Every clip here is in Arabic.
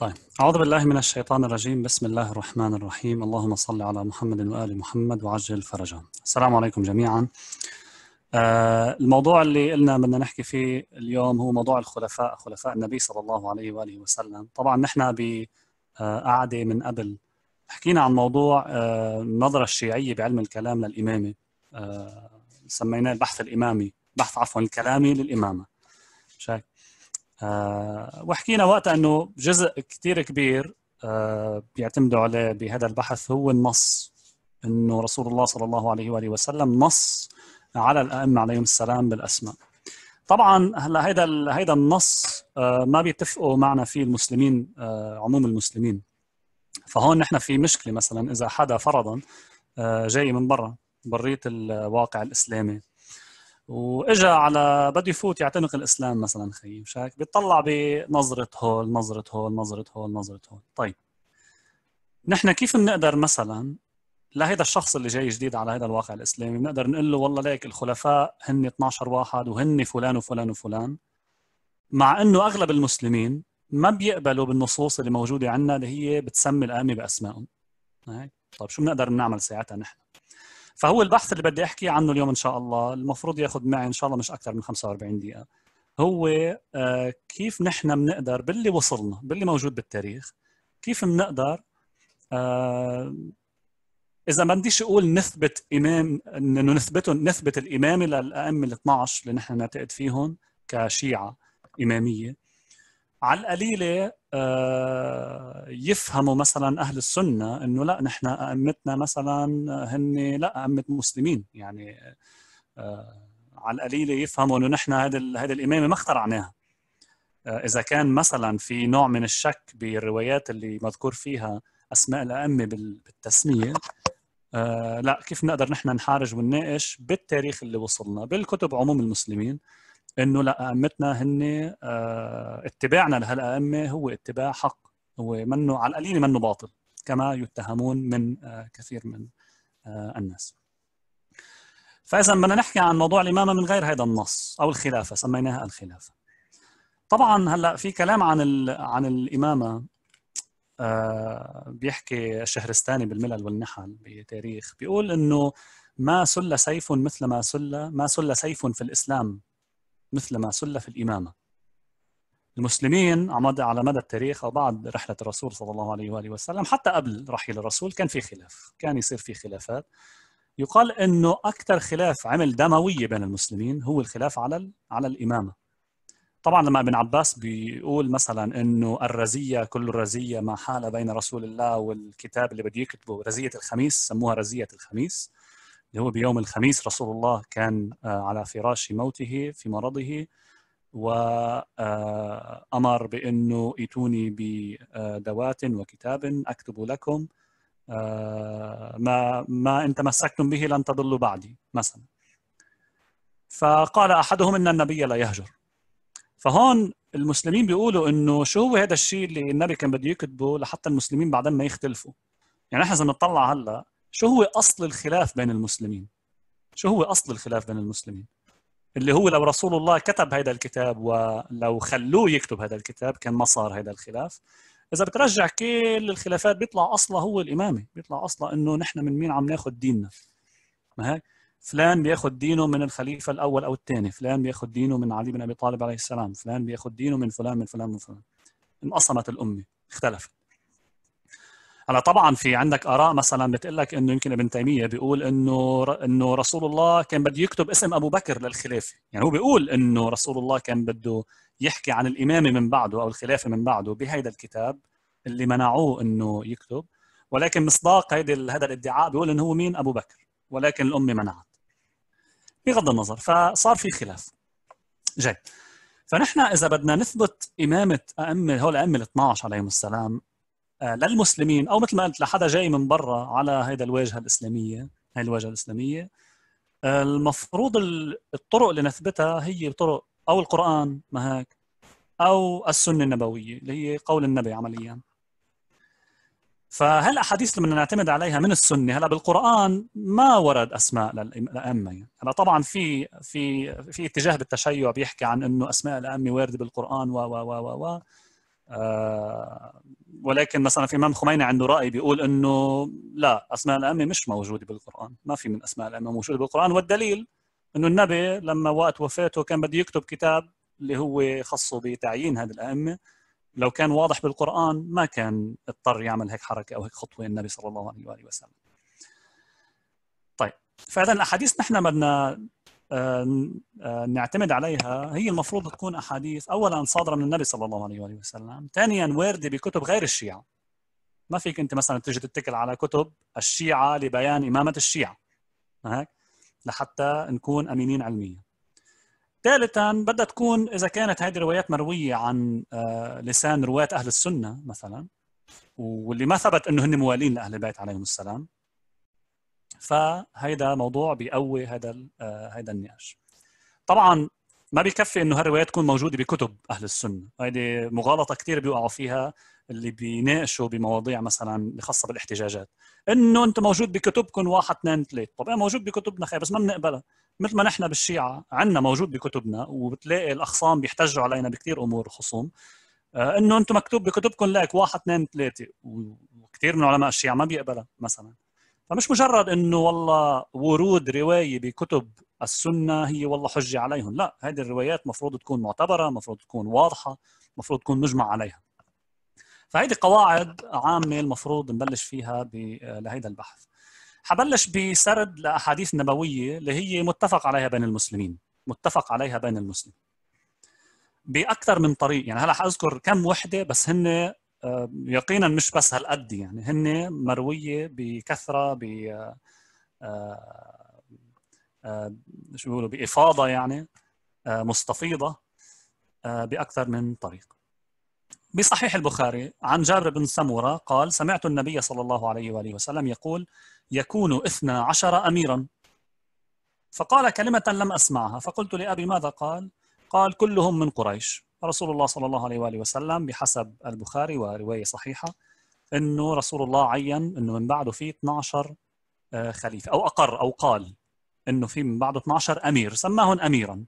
طيب أعوذ بالله من الشيطان الرجيم بسم الله الرحمن الرحيم اللهم صل على محمد وآل محمد وعجل فرجه السلام عليكم جميعا آه، الموضوع اللي قلنا بدنا نحكي فيه اليوم هو موضوع الخلفاء خلفاء النبي صلى الله عليه وآله وسلم طبعا نحن بقعدة آه، من قبل حكينا عن موضوع آه، النظرة الشيعية بعلم الكلام للإمامة سميناه البحث الإمامي بحث عفوا الكلامي للإمامة شايف آه وحكينا وقتها انه جزء كثير كبير آه بيعتمدوا عليه بهذا البحث هو النص انه رسول الله صلى الله عليه واله وسلم نص على الائمه عليهم السلام بالاسماء. طبعا هلا هيدا هيدا النص آه، ما بيتفقوا معنا فيه المسلمين آه، عموم المسلمين. فهون نحن في مشكله مثلا اذا حدا فرضا آه، جاي من برا بريه الواقع الاسلامي واجا على بده يفوت يعتنق الاسلام مثلا خيي مش هيك بيطلع بنظره هول نظره هول نظره هول نظره هول طيب نحن كيف بنقدر مثلا لهيدا الشخص اللي جاي جديد على هذا الواقع الاسلامي بنقدر نقول له والله ليك الخلفاء هن 12 واحد وهن فلان وفلان وفلان مع انه اغلب المسلمين ما بيقبلوا بالنصوص اللي موجوده عندنا اللي هي بتسمي الائمه باسمائهم هيك طيب شو بنقدر نعمل ساعتها نحن فهو البحث اللي بدي احكي عنه اليوم ان شاء الله المفروض ياخذ معي ان شاء الله مش اكثر من 45 دقيقه هو آه، كيف نحن بنقدر باللي وصلنا باللي موجود بالتاريخ كيف بنقدر آه، اذا ما بديش اقول نثبت امام انه نثبتهم نثبت الامامه للائمه ال 12 اللي نحن نعتقد فيهم كشيعه اماميه على القليله آه، يفهموا مثلا اهل السنه انه لا نحن ائمتنا مثلا هن لا ائمه مسلمين يعني آه، على القليله يفهموا انه نحن هذا هذه الامامه ما اخترعناها آه، اذا كان مثلا في نوع من الشك بالروايات اللي مذكور فيها اسماء الائمه بالتسميه لا كيف نقدر نحن نحارج ونناقش بالتاريخ اللي وصلنا بالكتب عموم المسلمين انه لأئمتنا هن آه، اتباعنا لهالائمه هو اتباع حق هو منه على القليل منه باطل كما يتهمون من آه، كثير من آه، الناس فاذا بدنا نحكي عن موضوع الامامه من غير هذا النص او الخلافه سميناها الخلافه طبعا هلا في كلام عن عن الامامه بيحكي الشهرستاني بالملل والنحل بتاريخ بيقول انه ما سل سيف مثل ما سل ما سل سيف في الاسلام مثل ما سل في الإمامة المسلمين على مدى التاريخ أو بعد رحلة الرسول صلى الله عليه وآله وسلم حتى قبل رحيل الرسول كان في خلاف كان يصير في خلافات يقال أنه أكثر خلاف عمل دموية بين المسلمين هو الخلاف على على الإمامة طبعا لما ابن عباس بيقول مثلا انه الرزيه كل الرزية ما حال بين رسول الله والكتاب اللي بده يكتبه رزيه الخميس سموها رزيه الخميس اللي هو بيوم الخميس رسول الله كان آه، على فراش موته في مرضه وأمر آه، بأنه ائتوني بدوات وكتاب أكتب لكم آه، ما ما إن تمسكتم به لن تضلوا بعدي مثلا فقال أحدهم إن النبي لا يهجر فهون المسلمين بيقولوا انه شو هو هذا الشيء اللي النبي كان بده يكتبه لحتى المسلمين بعدين ما يختلفوا يعني احنا اذا بنطلع هلا شو هو اصل الخلاف بين المسلمين؟ شو هو اصل الخلاف بين المسلمين؟ اللي هو لو رسول الله كتب هذا الكتاب ولو خلوه يكتب هذا الكتاب كان ما صار هذا الخلاف اذا بترجع كل الخلافات بيطلع اصلها هو الامامه بيطلع اصلها انه نحن من مين عم ناخذ ديننا ما هيك فلان بياخذ دينه من الخليفه الاول او الثاني فلان بياخذ دينه من علي بن ابي طالب عليه السلام فلان بياخذ دينه من فلان من فلان من فلان انقسمت الامه اختلفت هلا طبعا في عندك اراء مثلا بتقول لك انه يمكن ابن تيميه بيقول انه انه رسول الله كان بده يكتب اسم ابو بكر للخلافه، يعني هو بيقول انه رسول الله كان بده يحكي عن الامامه من بعده او الخلافه من بعده بهيدا الكتاب اللي منعوه انه يكتب ولكن مصداق هيدا هذا الادعاء بيقول انه هو مين ابو بكر ولكن الامه منعت. بغض النظر فصار في خلاف. جيد. فنحن اذا بدنا نثبت امامه ائمه هول الائمه ال 12 عليهم السلام آه، للمسلمين او مثل ما قلت لحدا جاي من برا على هيدا الواجهه الاسلاميه هاي الواجهه الاسلاميه آه، المفروض الطرق اللي نثبتها هي طرق او القران ما هيك او السنه النبويه اللي هي قول النبي عمليا فهالاحاديث اللي بدنا نعتمد عليها من السنه هلا بالقران ما ورد اسماء للائمه يعني هلا طبعا في في في اتجاه بالتشيع بيحكي عن انه اسماء الائمه وارده بالقران و و و و, و آه، ولكن مثلا في امام خميني عنده راي بيقول انه لا اسماء الائمه مش موجوده بالقران ما في من اسماء الائمه موجوده بالقران والدليل انه النبي لما وقت وفاته كان بده يكتب كتاب اللي هو خصه بتعيين هذه الائمه لو كان واضح بالقران ما كان اضطر يعمل هيك حركه او هيك خطوه النبي صلى الله عليه واله وسلم. طيب فاذا الاحاديث نحن بدنا نعتمد عليها هي المفروض تكون احاديث اولا صادره من النبي صلى الله عليه واله وسلم، ثانيا وارده بكتب غير الشيعه. ما فيك انت مثلا تجي تتكل على كتب الشيعه لبيان امامه الشيعه. ما هيك؟ لحتى نكون امينين علميا. ثالثا بدها تكون اذا كانت هذه الروايات مرويه عن آه، لسان رواه اهل السنه مثلا واللي ما ثبت انه هن موالين لاهل البيت عليهم السلام فهيدا موضوع بيقوي هذا آه، هيدا النقاش طبعا ما بيكفي انه هالروايات تكون موجوده بكتب اهل السنه هيدي مغالطه كثير بيوقعوا فيها اللي بيناقشوا بمواضيع مثلا خاصه بالاحتجاجات انه انت موجود بكتبكم واحد اثنين ثلاث طب ايه موجود بكتبنا خير بس ما بنقبلها مثل ما نحن بالشيعه عندنا موجود بكتبنا وبتلاقي الاخصام بيحتجوا علينا بكثير امور الخصوم آه، انه انتم مكتوب بكتبكم لك واحد اثنين ثلاثه وكثير من علماء الشيعه ما بيقبلها مثلا فمش مجرد انه والله ورود روايه بكتب السنه هي والله حجه عليهم لا هذه الروايات مفروض تكون معتبره مفروض تكون واضحه مفروض تكون مجمع عليها فهيدي قواعد عامه المفروض نبلش فيها لهيدا البحث حبلش بسرد لاحاديث نبويه اللي هي متفق عليها بين المسلمين متفق عليها بين المسلمين باكثر من طريق يعني هلا حاذكر كم وحده بس هن آه، يقينا مش بس هالقد يعني هن مرويه بكثره ب آه، آه، شو بيقولوا بافاضه يعني مستفيضه باكثر من طريق. بصحيح البخاري عن جابر بن سمورة قال سمعت النبي صلى الله عليه واله وسلم يقول يكون إثنى عشر اميرا فقال كلمه لم اسمعها فقلت لابي ماذا قال؟ قال كلهم من قريش رسول الله صلى الله عليه واله وسلم بحسب البخاري وروايه صحيحه انه رسول الله عين انه من بعده في 12 آه، خليفه او اقر او قال انه في من بعده 12 امير سماهم اميرا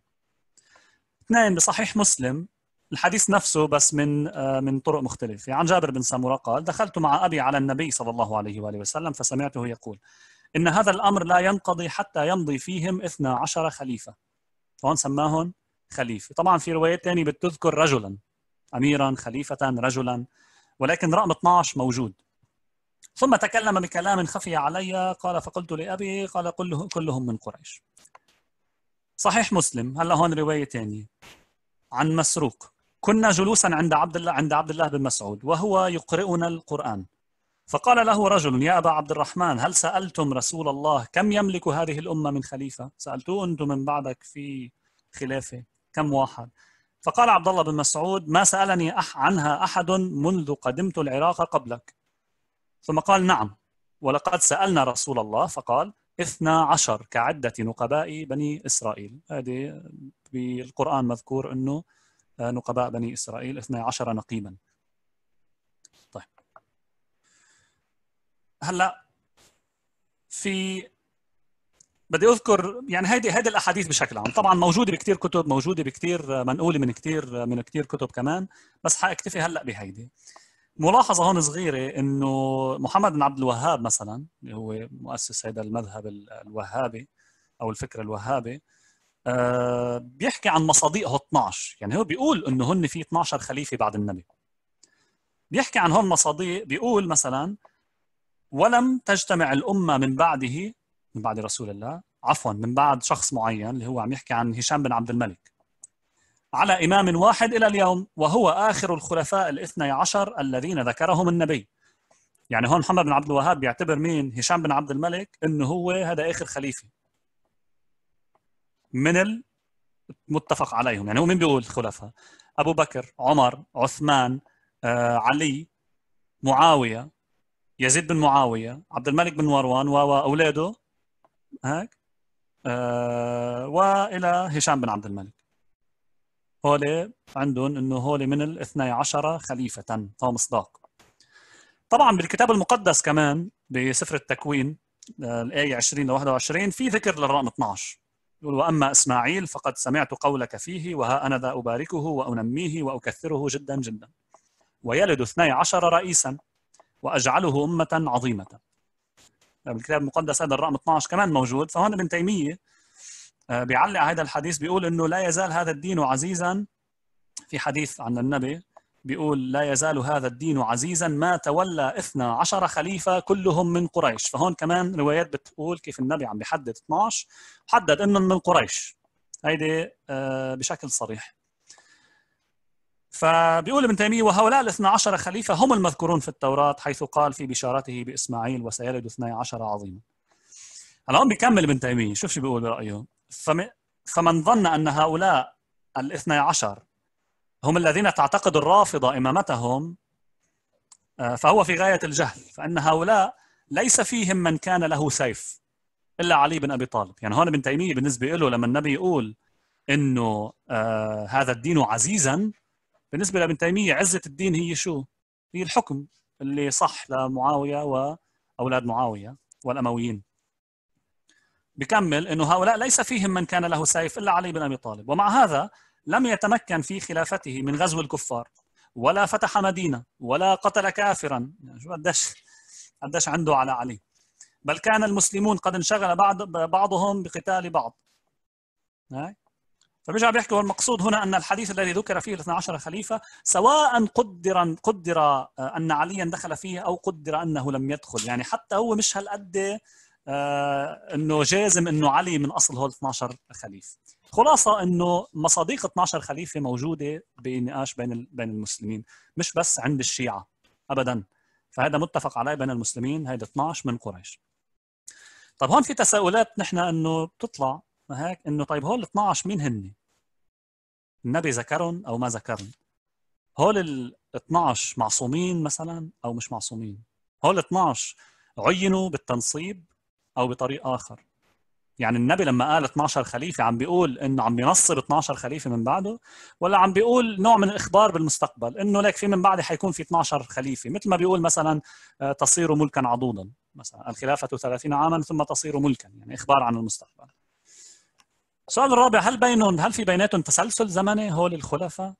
اثنين بصحيح مسلم الحديث نفسه بس من آه، من طرق مختلفه عن جابر بن سامورة قال دخلت مع ابي على النبي صلى الله عليه واله وسلم فسمعته يقول ان هذا الامر لا ينقضي حتى يمضي فيهم 12 خليفه هون سماهم خليفه طبعا في روايات ثانيه بتذكر رجلا اميرا خليفه رجلا ولكن رقم 12 موجود ثم تكلم بكلام خفي علي قال فقلت لابي قال كله كلهم من قريش صحيح مسلم هلا هون روايه ثانيه عن مسروق كنا جلوسا عند عبد الله عند عبد الله بن مسعود وهو يقرئنا القران فقال له رجل يا ابا عبد الرحمن هل سالتم رسول الله كم يملك هذه الامه من خليفه؟ سالتوه انتم من بعدك في خلافه كم واحد فقال عبد الله بن مسعود ما سألني أح عنها أحد منذ قدمت العراق قبلك ثم قال نعم ولقد سألنا رسول الله فقال اثنا عشر كعدة نقباء بني إسرائيل هذه بالقرآن مذكور أنه نقباء بني إسرائيل اثنا عشر نقيبا طيب هلأ في بدي اذكر يعني هيدي هيدي الاحاديث بشكل عام طبعا موجوده بكثير كتب موجوده بكثير منقوله من كثير من كثير كتب كمان بس حاكتفي هلا بهيدي ملاحظه هون صغيره انه محمد بن عبد الوهاب مثلا اللي هو مؤسس هذا المذهب الوهابي او الفكر الوهابي آه بيحكي عن مصادقه 12 يعني هو بيقول انه هن في 12 خليفه بعد النبي بيحكي عن هون مصادق بيقول مثلا ولم تجتمع الأمة من بعده من بعد رسول الله عفوا من بعد شخص معين اللي هو عم يحكي عن هشام بن عبد الملك على إمام واحد إلى اليوم وهو آخر الخلفاء الاثني عشر الذين ذكرهم النبي يعني هون محمد بن عبد الوهاب بيعتبر مين هشام بن عبد الملك انه هو هذا اخر خليفه من المتفق عليهم يعني هو مين بيقول الخلفاء ابو بكر عمر عثمان آه، علي معاويه يزيد بن معاويه عبد الملك بن مروان واولاده هيك آه والى هشام بن عبد الملك هولي عندهم انه هولي من الاثني عشر خليفة فهو مصداق طبعا بالكتاب المقدس كمان بسفر التكوين آه، الآية 20 ل 21 في ذكر للرقم 12 يقول وأما إسماعيل فقد سمعت قولك فيه وها أنا ذا أباركه وأنميه وأكثره جدا جدا ويلد اثني عشر رئيسا وأجعله أمة عظيمة بالكتاب المقدس هذا الرقم 12 كمان موجود فهون ابن تيميه آه، بيعلق هذا الحديث بيقول انه لا يزال هذا الدين عزيزا في حديث عن النبي بيقول لا يزال هذا الدين عزيزا ما تولى اثنا عشر خليفة كلهم من قريش فهون كمان روايات بتقول كيف النبي عم بيحدد 12 حدد انهم من قريش هيدي آه، بشكل صريح فبيقول ابن تيمية وهؤلاء الاثنى عشر خليفة هم المذكورون في التوراة حيث قال في بشارته بإسماعيل وسيلد اثنى عشر عظيما الآن بيكمل ابن تيمية شوف شو بيقول برأيه فمن ظن أن هؤلاء الاثنى عشر هم الذين تعتقد الرافضة إمامتهم آه، فهو في غاية الجهل فإن هؤلاء ليس فيهم من كان له سيف إلا علي بن أبي طالب يعني هون ابن تيمية بالنسبة له لما النبي يقول إنه آه هذا الدين عزيزا بالنسبه لابن تيميه عزه الدين هي شو؟ هي الحكم اللي صح لمعاويه واولاد معاويه والامويين بكمل انه هؤلاء ليس فيهم من كان له سيف الا علي بن ابي طالب ومع هذا لم يتمكن في خلافته من غزو الكفار ولا فتح مدينه ولا قتل كافرا يعني شو قديش قديش عنده على علي بل كان المسلمون قد انشغل بعض بعضهم بقتال بعض هاي؟ فبيرجع بيحكي والمقصود هنا ان الحديث الذي ذكر فيه الاثنى عشر خليفه سواء قدر قدر ان عليا دخل فيه او قدر انه لم يدخل يعني حتى هو مش هالقد آه، انه جازم انه علي من اصل هول 12 خليفه خلاصه انه مصادق 12 خليفه موجوده بنقاش بين بين المسلمين مش بس عند الشيعه ابدا فهذا متفق عليه بين المسلمين هيدي 12 من قريش طب هون في تساؤلات نحن انه بتطلع هيك انه طيب هول ال 12 مين هن؟ النبي ذكرهم او ما ذكرهم؟ هول ال 12 معصومين مثلا او مش معصومين؟ هول 12 عينوا بالتنصيب او بطريق اخر يعني النبي لما قال 12 خليفه عم بيقول انه عم بينصب 12 خليفه من بعده ولا عم بيقول نوع من الاخبار بالمستقبل انه لك في من بعدي حيكون في 12 خليفه مثل ما بيقول مثلا آه، تصير ملكا عضوضا مثلا الخلافه 30 عاما ثم تصير ملكا يعني اخبار عن المستقبل السؤال الرابع هل بينهم هل في بيناتهم تسلسل زمني هول الخلفاء؟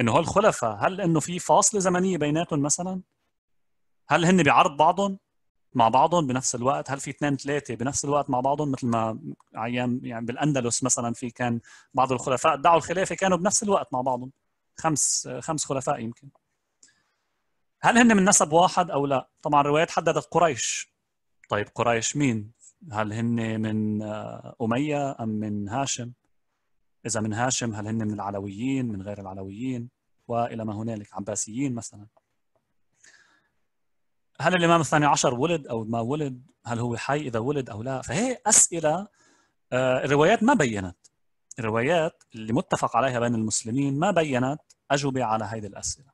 انه هول الخلفاء هل انه في فاصله زمنيه بيناتهم مثلا؟ هل هن بعرض بعضهم مع بعضهم بنفس الوقت؟ هل في اثنين ثلاثه بنفس الوقت مع بعضهم مثل ما ايام يعني بالاندلس مثلا في كان بعض الخلفاء ادعوا الخلافه كانوا بنفس الوقت مع بعضهم خمس خمس خلفاء يمكن هل هن من نسب واحد او لا؟ طبعا الروايات حددت قريش طيب قريش مين؟ هل هن من أمية أم من هاشم إذا من هاشم هل هن من العلويين من غير العلويين وإلى ما هنالك عباسيين مثلا هل الإمام الثاني عشر ولد أو ما ولد هل هو حي إذا ولد أو لا فهي أسئلة آه، الروايات ما بينت الروايات اللي متفق عليها بين المسلمين ما بينت أجوبة على هذه الأسئلة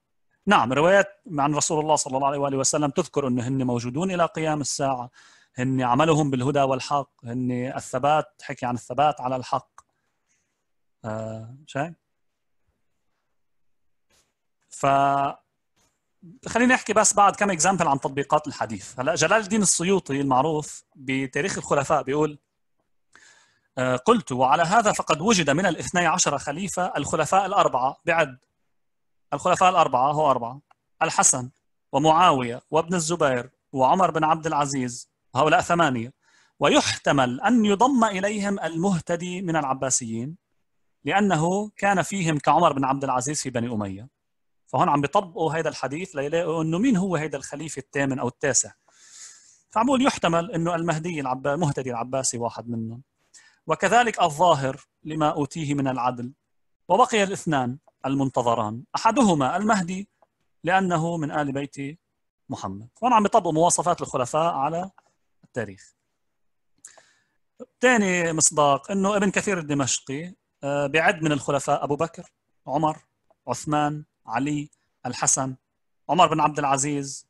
نعم روايات عن رسول الله صلى الله عليه وآله وسلم تذكر أنه هن موجودون إلى قيام الساعة هن عملهم بالهدى والحق هن الثبات حكي عن الثبات على الحق آه شايف ف خليني احكي بس بعد كم اكزامبل عن تطبيقات الحديث هلا جلال الدين السيوطي المعروف بتاريخ الخلفاء بيقول آه قلت وعلى هذا فقد وجد من الاثني عشر خليفة الخلفاء الأربعة بعد الخلفاء الأربعة هو أربعة الحسن ومعاوية وابن الزبير وعمر بن عبد العزيز هؤلاء ثمانية ويحتمل أن يضم إليهم المهتدي من العباسيين لأنه كان فيهم كعمر بن عبد العزيز في بني أمية فهون عم بيطبقوا هذا الحديث ليلاقوا أنه مين هو هذا الخليفة الثامن أو التاسع فعم يحتمل أنه المهدي العب... المهتدي العباسي واحد منهم وكذلك الظاهر لما أوتيه من العدل وبقي الاثنان المنتظران أحدهما المهدي لأنه من آل بيت محمد وأنا عم بيطبقوا مواصفات الخلفاء على التاريخ ثاني مصداق انه ابن كثير الدمشقي آه، بعد من الخلفاء ابو بكر عمر عثمان علي الحسن عمر بن عبد العزيز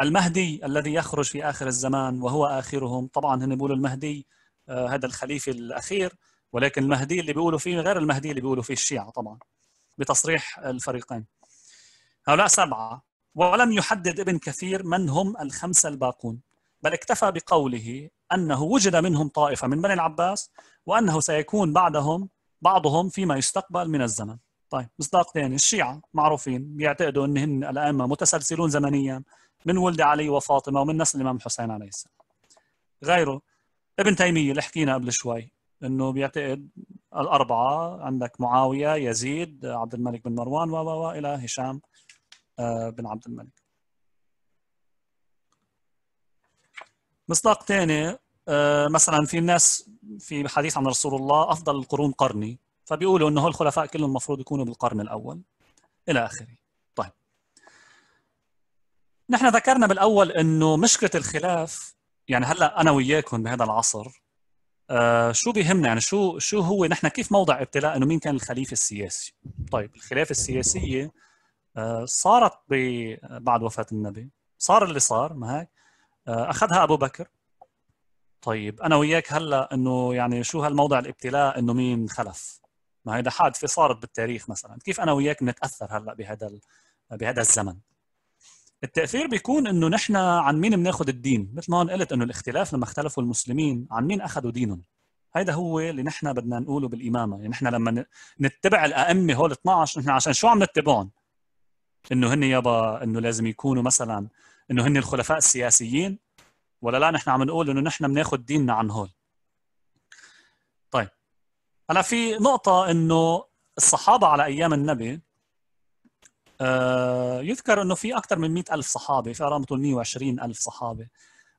المهدي الذي يخرج في اخر الزمان وهو اخرهم طبعا هن بيقولوا المهدي آه، هذا الخليفه الاخير ولكن المهدي اللي بيقولوا فيه غير المهدي اللي بيقولوا فيه الشيعه طبعا بتصريح الفريقين هؤلاء سبعه ولم يحدد ابن كثير من هم الخمسه الباقون بل اكتفى بقوله أنه وجد منهم طائفة من بني العباس وأنه سيكون بعدهم بعضهم فيما يستقبل من الزمن طيب مصداق ثاني الشيعة معروفين بيعتقدوا هن الأئمة متسلسلون زمنيا من ولد علي وفاطمة ومن نسل الإمام الحسين عليه السلام غيره ابن تيمية اللي حكينا قبل شوي أنه بيعتقد الأربعة عندك معاوية يزيد عبد الملك بن مروان و إلى هشام آه، بن عبد الملك مصداق ثاني آه، مثلا في الناس في حديث عن رسول الله افضل القرون قرني فبيقولوا انه الخلفاء كلهم المفروض يكونوا بالقرن الاول الى اخره طيب نحن ذكرنا بالاول انه مشكله الخلاف يعني هلا انا وياكم بهذا العصر آه شو بيهمنا يعني شو شو هو نحن كيف موضع ابتلاء انه مين كان الخليفه السياسي طيب الخلافه السياسيه آه صارت بعد وفاه النبي صار اللي صار ما هيك آه، اخذها ابو بكر طيب انا وياك هلا انه يعني شو هالموضع الابتلاء انه مين خلف ما هيدا حادثه صارت بالتاريخ مثلا كيف انا وياك بنتاثر هلا بهذا بهذا الزمن التاثير بيكون انه نحن عن مين بناخذ الدين مثل ما هون قلت انه الاختلاف لما اختلفوا المسلمين عن مين اخذوا دينهم هيدا هو اللي نحن بدنا نقوله بالامامه يعني نحن لما نتبع الائمه هول 12 نحن عشان شو عم نتبعهم انه هن يابا انه لازم يكونوا مثلا انه هن الخلفاء السياسيين ولا لا نحن عم نقول انه نحن بناخذ ديننا عن هول طيب هلا في نقطه انه الصحابه على ايام النبي آه يذكر انه في اكثر من 100 الف صحابي في ارقام 120 الف صحابي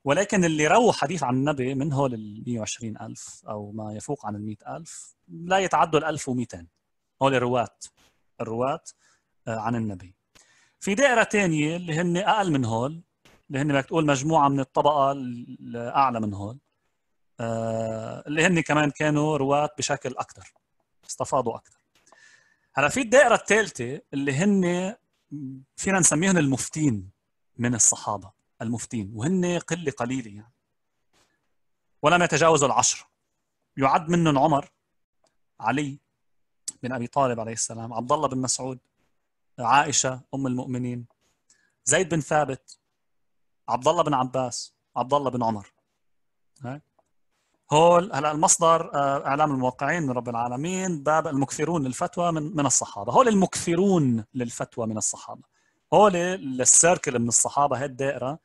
ولكن اللي روى حديث عن النبي من هول ال 120 الف او ما يفوق عن ال 100 الف لا يتعدوا ال 1200 هول الرواة الرواة عن النبي في دائره ثانيه اللي هن اقل من هول اللي هن بدك تقول مجموعه من الطبقه الاعلى من هول آه، اللي هن كمان كانوا رواه بشكل اكثر استفاضوا اكثر هلا في الدائره الثالثه اللي هن فينا نسميهم المفتين من الصحابه المفتين وهن قله قليله يعني ولم يتجاوزوا العشره يعد منهم عمر علي بن ابي طالب عليه السلام عبد الله بن مسعود عائشه ام المؤمنين زيد بن ثابت عبد الله بن عباس عبد الله بن عمر هول هلا المصدر آه، اعلام الموقعين من رب العالمين باب المكثرون للفتوى من من الصحابه هول المكثرون للفتوى من الصحابه هول السيركل من الصحابه هي الدائره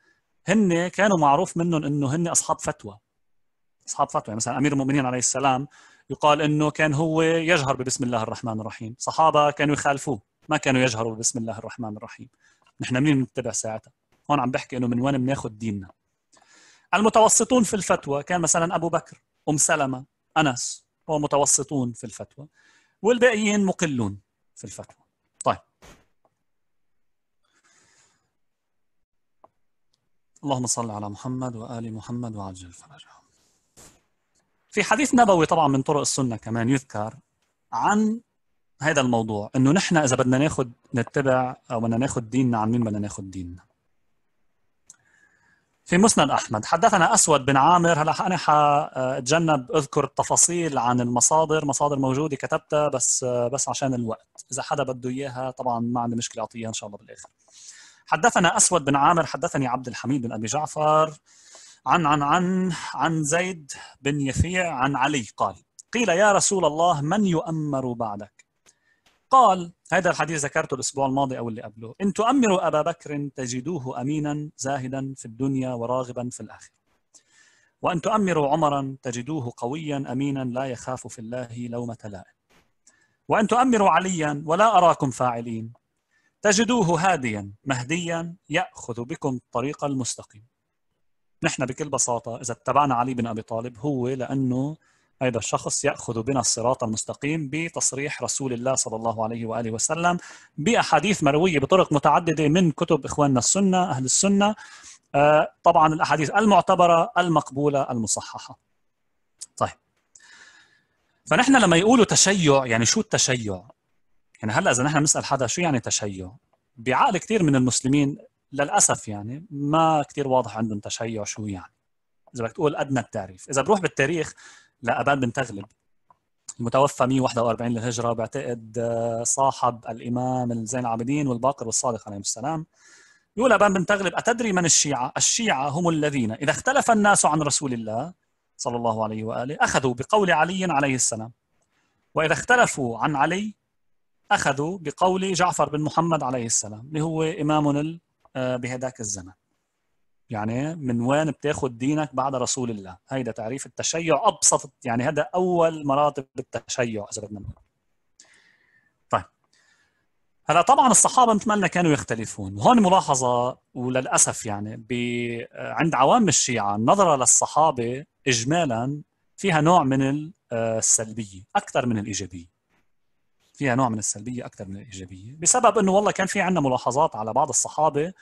هن كانوا معروف منهم انه هن اصحاب فتوى اصحاب فتوى يعني مثلا امير المؤمنين عليه السلام يقال انه كان هو يجهر ببسم الله الرحمن الرحيم صحابه كانوا يخالفوه ما كانوا يجهروا بسم الله الرحمن الرحيم نحن مين بنتبع ساعتها هون عم بحكي انه من وين بناخذ ديننا المتوسطون في الفتوى كان مثلا ابو بكر ام سلمه انس هو متوسطون في الفتوى والباقيين مقلون في الفتوى طيب اللهم صل على محمد وال محمد وعجل الفرج في حديث نبوي طبعا من طرق السنه كمان يذكر عن هذا الموضوع انه نحن اذا بدنا ناخذ نتبع او بدنا ناخذ ديننا عن مين بدنا ناخذ ديننا في مسند احمد حدثنا اسود بن عامر هلا انا حاتجنب اذكر التفاصيل عن المصادر مصادر موجوده كتبتها بس بس عشان الوقت اذا حدا بده اياها طبعا ما عندي مشكله اعطيها ان شاء الله بالاخر حدثنا اسود بن عامر حدثني عبد الحميد بن ابي جعفر عن عن عن عن زيد بن يفيع عن علي قال قيل يا رسول الله من يؤمر بعدك قال هذا الحديث ذكرته الأسبوع الماضي أو اللي قبله إن تؤمروا أبا بكر تجدوه أمينا زاهدا في الدنيا وراغبا في الآخرة وأن تؤمروا عمرا تجدوه قويا أمينا لا يخاف في الله لومة لائم وأن تؤمروا عليا ولا أراكم فاعلين تجدوه هاديا مهديا يأخذ بكم الطريق المستقيم نحن بكل بساطة إذا اتبعنا علي بن أبي طالب هو لأنه هذا الشخص ياخذ بنا الصراط المستقيم بتصريح رسول الله صلى الله عليه واله وسلم باحاديث مرويه بطرق متعدده من كتب اخواننا السنه اهل السنه آه، طبعا الاحاديث المعتبره المقبوله المصححه. طيب فنحن لما يقولوا تشيع يعني شو التشيع؟ يعني هلا اذا نحن بنسال حدا شو يعني تشيع؟ بعقل كثير من المسلمين للاسف يعني ما كثير واضح عندهم تشيع شو يعني. اذا بدك تقول ادنى التعريف، اذا بروح بالتاريخ لأبان بنت تغلب المتوفى 141 للهجرة بعتقد آه، صاحب الإمام زين العابدين والباقر والصادق عليهم السلام يقول أبان بنت تغلب أتدري من الشيعة؟ الشيعة هم الذين إذا اختلف الناس عن رسول الله صلى الله عليه وآله أخذوا بقول علي عليه السلام وإذا اختلفوا عن علي أخذوا بقول جعفر بن محمد عليه السلام اللي هو إمامنا آه، بهداك الزمن يعني من وين بتاخذ دينك بعد رسول الله هيدا تعريف التشيع ابسط يعني هذا اول مراتب التشيع اذا بدنا نقول طيب هلا طبعا الصحابه مثل ما قلنا كانوا يختلفون وهون ملاحظه وللاسف يعني ب... عند عوام الشيعه النظره للصحابه اجمالا فيها نوع من آه، السلبيه اكثر من الايجابيه فيها نوع من السلبيه اكثر من الايجابيه بسبب انه والله كان في عندنا ملاحظات على بعض الصحابه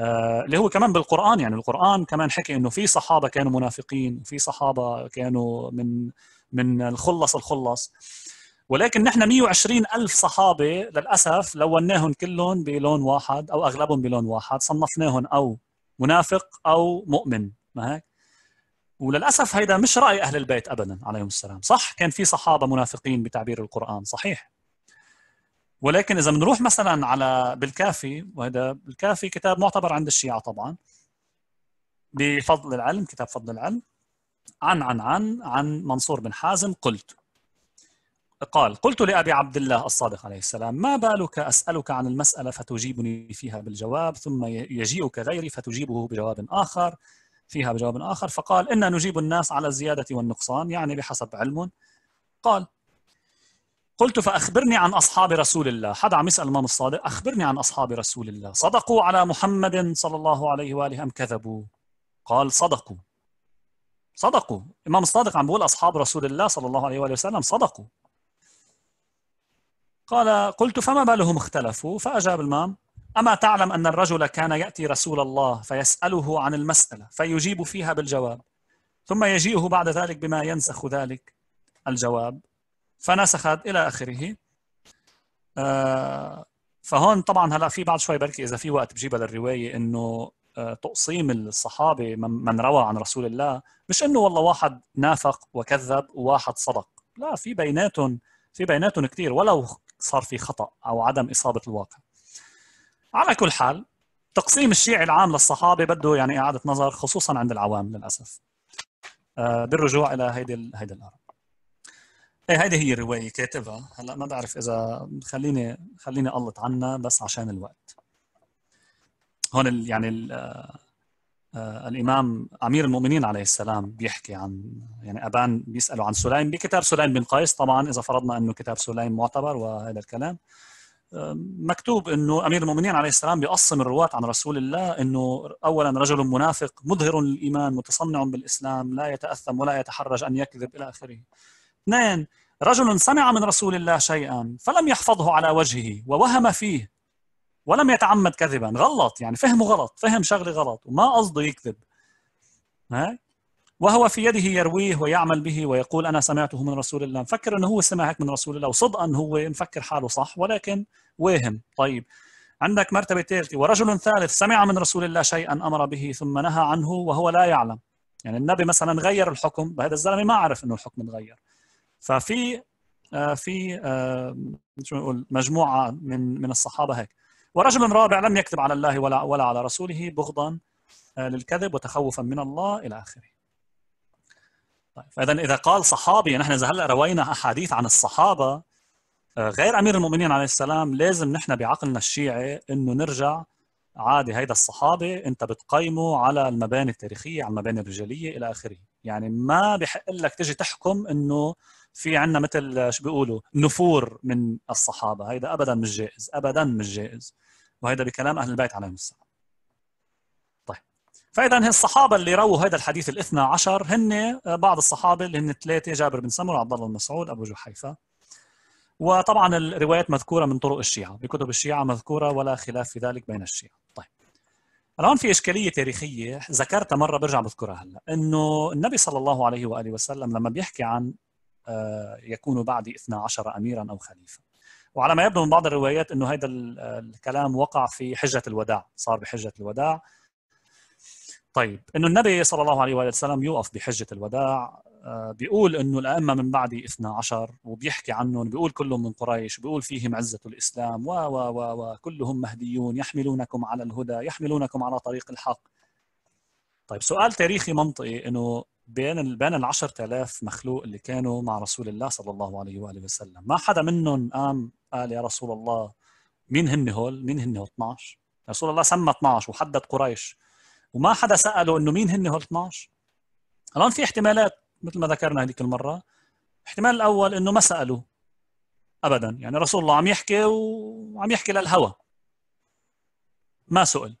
آه، اللي هو كمان بالقران يعني القران كمان حكي انه في صحابه كانوا منافقين وفي صحابه كانوا من من الخلص الخلص ولكن نحن 120 ألف صحابة للأسف لوناهم كلهم بلون واحد أو أغلبهم بلون واحد صنفناهم أو منافق أو مؤمن ما هيك وللأسف هيدا مش رأي أهل البيت أبدا عليهم السلام صح كان في صحابة منافقين بتعبير القرآن صحيح ولكن اذا بنروح مثلا على بالكافي وهذا بالكافي كتاب معتبر عند الشيعه طبعا بفضل العلم كتاب فضل العلم عن عن عن عن منصور بن حازم قلت قال قلت لأبي عبد الله الصادق عليه السلام ما بالك أسألك عن المسألة فتجيبني فيها بالجواب ثم يجيئك غيري فتجيبه بجواب آخر فيها بجواب آخر فقال إنا نجيب الناس على الزيادة والنقصان يعني بحسب علم قال قلت فأخبرني عن أصحاب رسول الله حدا عم يسأل الإمام الصادق أخبرني عن أصحاب رسول الله صدقوا على محمد صلى الله عليه وآله أم كذبوا قال صدقوا صدقوا الإمام الصادق عم بيقول أصحاب رسول الله صلى الله عليه وآله وسلم صدقوا قال قلت فما بالهم اختلفوا فأجاب الإمام أما تعلم أن الرجل كان يأتي رسول الله فيسأله عن المسألة فيجيب فيها بالجواب ثم يجيئه بعد ذلك بما ينسخ ذلك الجواب فنسخت الى اخره آه، فهون طبعا هلا في بعد شوي بركي اذا في وقت بجيبها للروايه انه آه، تقسيم الصحابه من روى عن رسول الله مش انه والله واحد نافق وكذب وواحد صدق لا في بيناتهم في بيناتهم كثير ولو صار في خطا او عدم اصابه الواقع على كل حال تقسيم الشيعي العام للصحابه بده يعني اعاده نظر خصوصا عند العوام للاسف آه، بالرجوع الى هيدي هيدي الاراء ايه هيدي هي الروايه كاتبها هلا ما بعرف اذا خليني خليني اقلط عنا بس عشان الوقت هون يعني ال آه،, آه الامام امير المؤمنين عليه السلام بيحكي عن يعني ابان بيسالوا عن سليم بكتاب سليم بن قيس طبعا اذا فرضنا انه كتاب سليم معتبر وهذا الكلام آه، مكتوب انه امير المؤمنين عليه السلام بيقسم الرواه عن رسول الله انه اولا رجل منافق مظهر للايمان متصنع بالاسلام لا يتاثم ولا يتحرج ان يكذب الى اخره اثنين رجل سمع من رسول الله شيئا فلم يحفظه على وجهه ووهم فيه ولم يتعمد كذبا غلط يعني فهمه غلط فهم شغله غلط وما قصده يكذب ها وهو في يده يرويه ويعمل به ويقول انا سمعته من رسول الله مفكر انه هو سمع هيك من رسول الله وصدقا هو مفكر حاله صح ولكن واهم طيب عندك مرتبه ثالثه ورجل ثالث سمع من رسول الله شيئا امر به ثم نهى عنه وهو لا يعلم يعني النبي مثلا غير الحكم بهذا الزلمه ما عرف انه الحكم تغير ففي آه، في آه، شو نقول مجموعه من من الصحابه هيك ورجل رابع لم يكذب على الله ولا ولا على رسوله بغضا آه، للكذب وتخوفا من الله الى اخره. طيب فاذا اذا قال صحابي يعني نحن اذا هلا روينا احاديث عن الصحابه غير امير المؤمنين عليه السلام لازم نحن بعقلنا الشيعي انه نرجع عادي هيدا الصحابي انت بتقيمه على المباني التاريخيه على المباني الرجاليه الى اخره يعني ما بحق لك تجي تحكم انه في عندنا مثل شو بيقولوا نفور من الصحابه هيدا ابدا مش جائز ابدا مش جائز وهيدا بكلام اهل البيت عليهم السلام طيب فاذا الصحابه اللي رووا هذا الحديث الاثنى عشر هن آه، بعض الصحابه اللي هن الثلاثه جابر بن سمر عبد الله بن مسعود ابو جحيفه وطبعا الروايات مذكوره من طرق الشيعه بكتب الشيعه مذكوره ولا خلاف في ذلك بين الشيعه طيب الان في اشكاليه تاريخيه ذكرتها مره برجع بذكرها هلا انه النبي صلى الله عليه واله وسلم لما بيحكي عن آه، يكون بعد 12 أميرا أو خليفة وعلى ما يبدو من بعض الروايات أنه هذا الكلام وقع في حجة الوداع صار بحجة الوداع طيب انه النبي صلى الله عليه واله وسلم يوقف بحجه الوداع آه، بيقول انه الائمه من بعدي 12 وبيحكي عنهم بيقول كلهم من قريش بيقول فيهم عزه الاسلام و و و وكلهم مهديون يحملونكم على الهدى يحملونكم على طريق الحق طيب سؤال تاريخي منطقي انه بين بين ال 10000 مخلوق اللي كانوا مع رسول الله صلى الله عليه واله وسلم، ما حدا منهم قام قال يا رسول الله مين هن هول؟ مين هن هول 12؟ رسول الله سمى 12 وحدد قريش وما حدا ساله انه مين هن هول 12 الان في احتمالات مثل ما ذكرنا هذيك المره الاحتمال الاول انه ما سالوا ابدا يعني رسول الله عم يحكي وعم يحكي للهوى ما سئل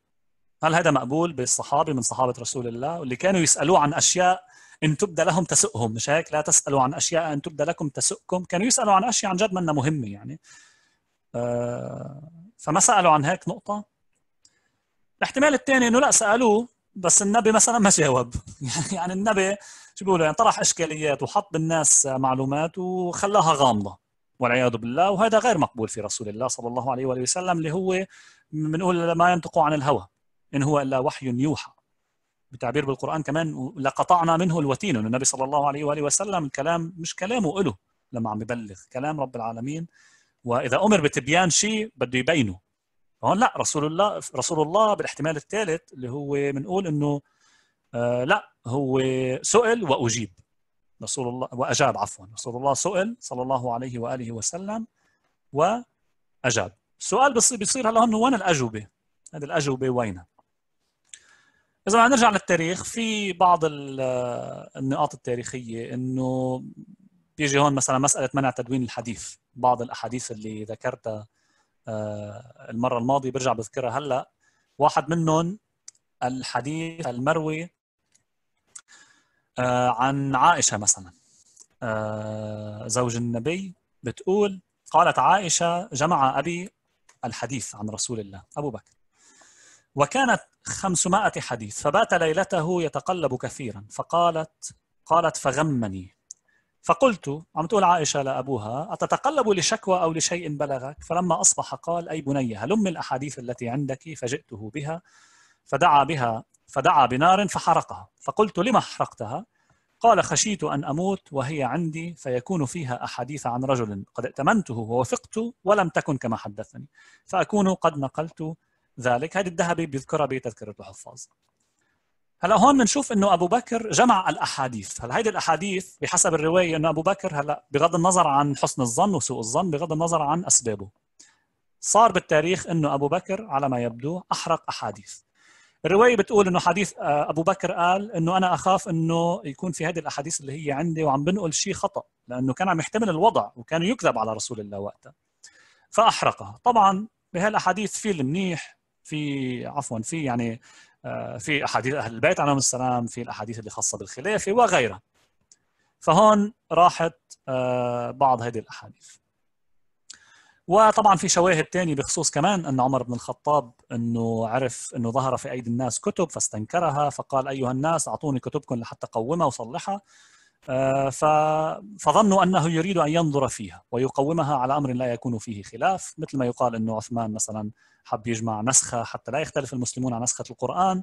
هل هذا مقبول بالصحابه من صحابه رسول الله واللي كانوا يسالوه عن اشياء ان تبدى لهم تسؤهم مش هيك لا تسالوا عن اشياء ان تبدى لكم تسؤكم كانوا يسالوا عن اشياء عن جد منا مهمه يعني آه، فما سالوا عن هيك نقطه الاحتمال الثاني انه لا سالوه بس النبي مثلا ما جاوب يعني النبي شو بيقولوا يعني طرح اشكاليات وحط بالناس معلومات وخلاها غامضه والعياذ بالله وهذا غير مقبول في رسول الله صلى الله عليه واله وسلم اللي هو بنقول ما ينطق عن الهوى إن هو إلا وحي يوحى بتعبير بالقرآن كمان لقطعنا منه الوتين إن النبي صلى الله عليه وآله وسلم كلام مش كلامه إله لما عم يبلغ كلام رب العالمين وإذا أمر بتبيان شيء بده يبينه هون لا رسول الله رسول الله بالاحتمال الثالث اللي هو بنقول انه آه لا هو سئل واجيب رسول الله واجاب عفوا رسول الله سئل صلى الله عليه واله وسلم واجاب السؤال بصير, هلا هون وين الاجوبه؟ هذه الاجوبه وينها؟ اذا نرجع للتاريخ في بعض النقاط التاريخيه انه بيجي هون مثلا مساله منع تدوين الحديث بعض الاحاديث اللي ذكرتها آه، المره الماضيه برجع بذكرها هلا واحد منهم الحديث المروي آه، عن عائشه مثلا آه، زوج النبي بتقول قالت عائشه جمع ابي الحديث عن رسول الله ابو بكر وكانت خمسمائة حديث فبات ليلته يتقلب كثيرا فقالت قالت فغمني فقلت عم تقول عائشة لأبوها أتتقلب لشكوى أو لشيء بلغك فلما أصبح قال أي بني هلم الأحاديث التي عندك فجئته بها فدعا بها فدعا بنار فحرقها فقلت لما حرقتها قال خشيت أن أموت وهي عندي فيكون فيها أحاديث عن رجل قد ائتمنته ووثقت ولم تكن كما حدثني فأكون قد نقلت ذلك هذه الذهبي بيذكرها بتذكره الحفاظ هلا هون بنشوف انه ابو بكر جمع الاحاديث، هلا هيدي الاحاديث بحسب الروايه انه ابو بكر هلا بغض النظر عن حسن الظن وسوء الظن بغض النظر عن اسبابه. صار بالتاريخ انه ابو بكر على ما يبدو احرق احاديث. الروايه بتقول انه حديث آه، ابو بكر قال انه انا اخاف انه يكون في هذه الاحاديث اللي هي عندي وعم بنقل شيء خطا لانه كان عم يحتمل الوضع وكان يكذب على رسول الله وقتها. فاحرقها، طبعا بهالاحاديث في المنيح في عفوا في يعني آه، في احاديث اهل البيت عليهم السلام في الاحاديث اللي خاصه بالخلافه وغيرها فهون راحت آه، بعض هذه الاحاديث وطبعا في شواهد تانية بخصوص كمان أن عمر بن الخطاب أنه عرف أنه ظهر في أيدي الناس كتب فاستنكرها فقال أيها الناس أعطوني كتبكم لحتى قومها وصلحها آه، فظنوا انه يريد ان ينظر فيها ويقومها على امر لا يكون فيه خلاف مثل ما يقال انه عثمان مثلا حب يجمع نسخه حتى لا يختلف المسلمون عن نسخه القران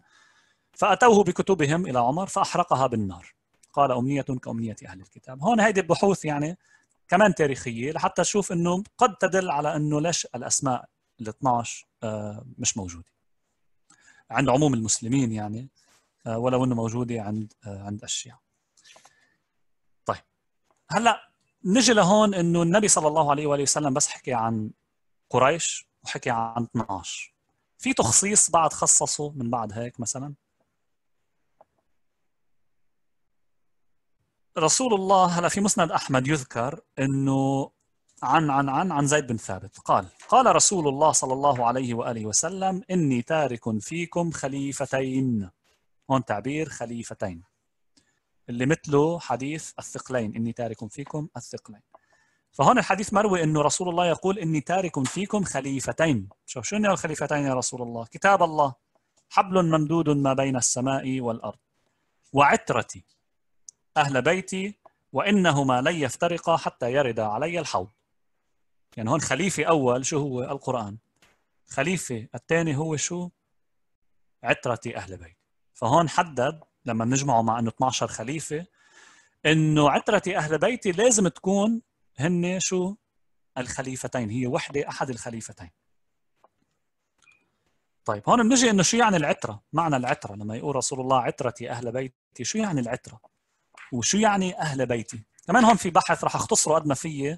فاتوه بكتبهم الى عمر فاحرقها بالنار قال امنيه كامنيه اهل الكتاب هون هيدي البحوث يعني كمان تاريخيه لحتى تشوف انه قد تدل على انه ليش الاسماء ال 12 آه، مش موجوده عند عموم المسلمين يعني آه، ولو انه موجوده عند عند الشيعه هلا نجي لهون انه النبي صلى الله عليه واله وسلم بس حكي عن قريش وحكي عن 12 في تخصيص بعد خصصه من بعد هيك مثلا رسول الله هلا في مسند احمد يذكر انه عن عن عن عن زيد بن ثابت قال قال رسول الله صلى الله عليه واله وسلم اني تارك فيكم خليفتين هون تعبير خليفتين اللي مثله حديث الثقلين اني تارك فيكم الثقلين فهون الحديث مروي انه رسول الله يقول اني تارك فيكم خليفتين شو شو يعني الخليفتين يا رسول الله كتاب الله حبل ممدود ما بين السماء والارض وعترتي اهل بيتي وانهما لن يفترقا حتى يرد علي الحوض يعني هون خليفه اول شو هو القران خليفه الثاني هو شو عترتي اهل بيتي فهون حدد لما بنجمعه مع انه 12 خليفه انه عترتي اهل بيتي لازم تكون هن شو الخليفتين هي وحده احد الخليفتين طيب هون بنجي انه شو يعني العتره معنى العتره لما يقول رسول الله عترتي اهل بيتي شو يعني العتره وشو يعني اهل بيتي كمان هون في بحث رح اختصره قد ما في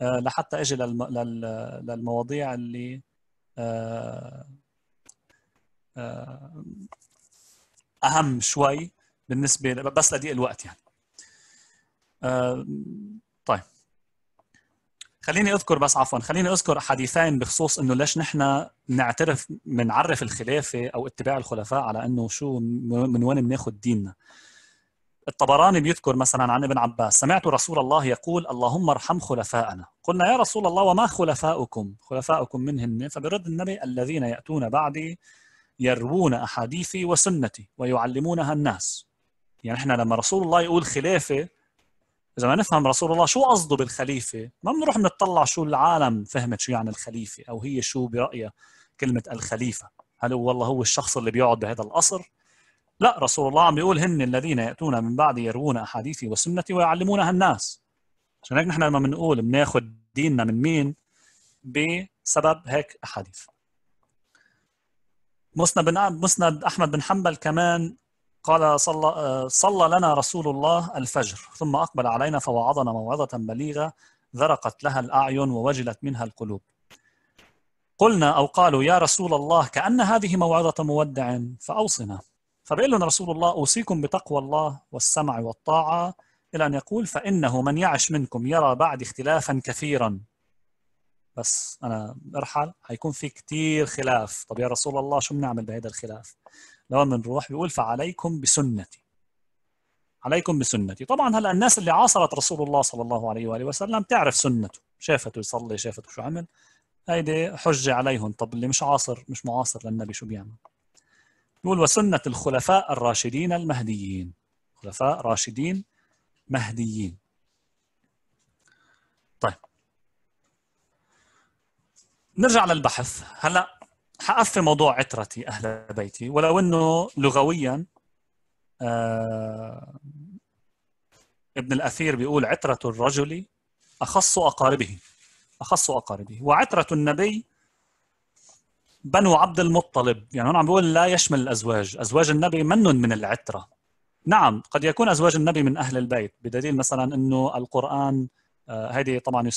آه، لحتى اجي للم... لل... للمواضيع اللي آه، آه، اهم شوي بالنسبه بس لضيق الوقت يعني آه، طيب خليني اذكر بس عفوا خليني اذكر حديثين بخصوص انه ليش نحن نعترف بنعرف الخلافه او اتباع الخلفاء على انه شو من وين بناخذ ديننا الطبراني بيذكر مثلا عن ابن عباس سمعت رسول الله يقول اللهم ارحم خلفاءنا قلنا يا رسول الله وما خلفاؤكم خلفاؤكم منهن فبرد النبي الذين يأتون بعدي يروون أحاديثي وسنتي ويعلمونها الناس يعني احنا لما رسول الله يقول خلافة إذا ما نفهم رسول الله شو قصده بالخليفة ما بنروح نتطلع شو العالم فهمت شو يعني الخليفة أو هي شو برأيها كلمة الخليفة هل هو والله هو الشخص اللي بيقعد بهذا القصر لا رسول الله عم بيقول هن الذين يأتون من بعد يروون أحاديثي وسنتي ويعلمونها الناس عشان هيك نحن لما بنقول بناخذ ديننا من مين بسبب هيك أحاديث مسند بن مسند احمد بن حنبل كمان قال صلى صلى لنا رسول الله الفجر ثم اقبل علينا فوعظنا موعظه بليغه ذرقت لها الاعين ووجلت منها القلوب. قلنا او قالوا يا رسول الله كان هذه موعظه مودع فاوصنا. فبيقول لنا رسول الله اوصيكم بتقوى الله والسمع والطاعه الى ان يقول فانه من يعش منكم يرى بعد اختلافا كثيرا بس انا ارحل حيكون في كثير خلاف طب يا رسول الله شو بنعمل بهذا الخلاف لوين بنروح بيقول فعليكم بسنتي عليكم بسنتي طبعا هلا الناس اللي عاصرت رسول الله صلى الله عليه واله وسلم تعرف سنته شافته يصلي شافته شو عمل هيدي حجه عليهم طب اللي مش عاصر مش معاصر للنبي شو بيعمل بيقول وسنه الخلفاء الراشدين المهديين خلفاء راشدين مهديين نرجع للبحث هلا حقفي موضوع عترتي اهل بيتي ولو انه لغويا آه ابن الاثير بيقول عتره الرجل اخص اقاربه اخص اقاربه وعتره النبي بنو عبد المطلب يعني هون عم بيقول لا يشمل الازواج ازواج النبي من من العتره نعم قد يكون ازواج النبي من اهل البيت بدليل مثلا انه القران آه، هذه طبعا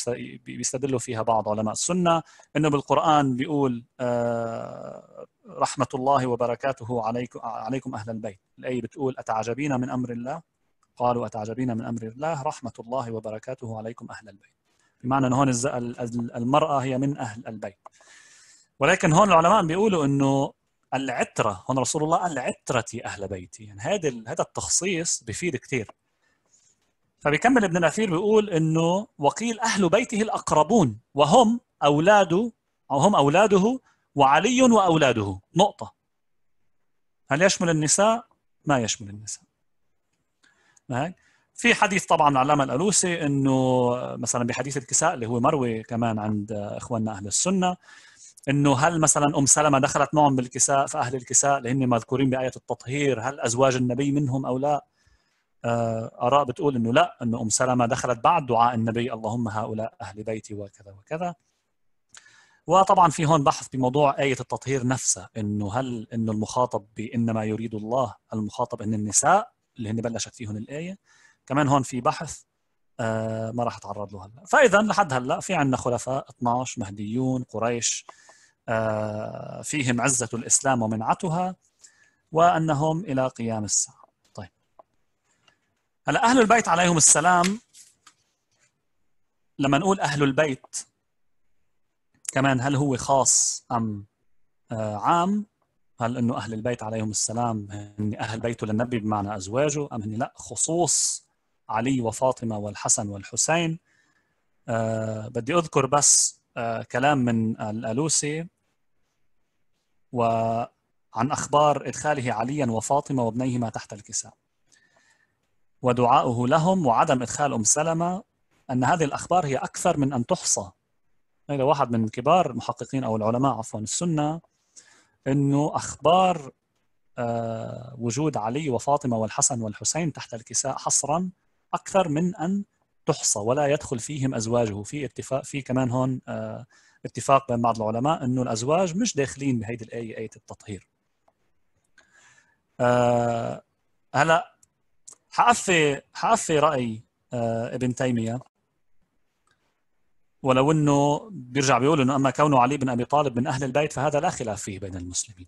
بيستدلوا فيها بعض علماء السنه انه بالقران بيقول آه، رحمه الله وبركاته عليكم عليكم اهل البيت الايه بتقول اتعجبين من امر الله قالوا اتعجبين من امر الله رحمه الله وبركاته عليكم اهل البيت بمعنى ان هون المراه هي من اهل البيت ولكن هون العلماء بيقولوا انه العتره هون رسول الله قال عترتي اهل بيتي يعني هذا هذا التخصيص بفيد كثير فبيكمل ابن الاثير بيقول انه وقيل اهل بيته الاقربون وهم اولاده او هم اولاده وعلي واولاده نقطه هل يشمل النساء؟ ما يشمل النساء هيك في حديث طبعا من العلامه الالوسي انه مثلا بحديث الكساء اللي هو مروي كمان عند اخواننا اهل السنه انه هل مثلا ام سلمه دخلت معهم بالكساء فاهل الكساء اللي هن مذكورين بايه التطهير هل ازواج النبي منهم او لا؟ آه، اراء بتقول انه لا انه ام سلمه دخلت بعد دعاء النبي اللهم هؤلاء اهل بيتي وكذا وكذا وطبعا في هون بحث بموضوع آية التطهير نفسها انه هل انه المخاطب بانما يريد الله المخاطب ان النساء اللي هن بلشت فيهن الآية كمان هون في بحث آه ما راح اتعرض له هلا فاذا لحد هلا في عندنا خلفاء 12 مهديون قريش آه فيهم عزة الإسلام ومنعتها وأنهم إلى قيام الساعة هلا اهل البيت عليهم السلام لما نقول اهل البيت كمان هل هو خاص ام آه، عام هل انه اهل البيت عليهم السلام هن اهل بيته للنبي بمعنى ازواجه ام هن لا خصوص علي وفاطمه والحسن والحسين أه بدي اذكر بس أه كلام من الالوسي وعن اخبار ادخاله عليا وفاطمه وابنيهما تحت الكساء ودعاؤه لهم وعدم إدخال أم سلمة أن هذه الأخبار هي أكثر من أن تحصى هذا واحد من كبار المحققين أو العلماء عفوا السنة أنه أخبار آه، وجود علي وفاطمة والحسن والحسين تحت الكساء حصرا أكثر من أن تحصى ولا يدخل فيهم أزواجه في اتفاق في كمان هون آه، اتفاق بين بعض العلماء أنه الأزواج مش داخلين بهيدي الآية آية التطهير آه، هلا حقفي حقفي رأي آه، ابن تيمية ولو انه بيرجع بيقول انه اما كونه علي بن ابي طالب من اهل البيت فهذا لا خلاف فيه بين المسلمين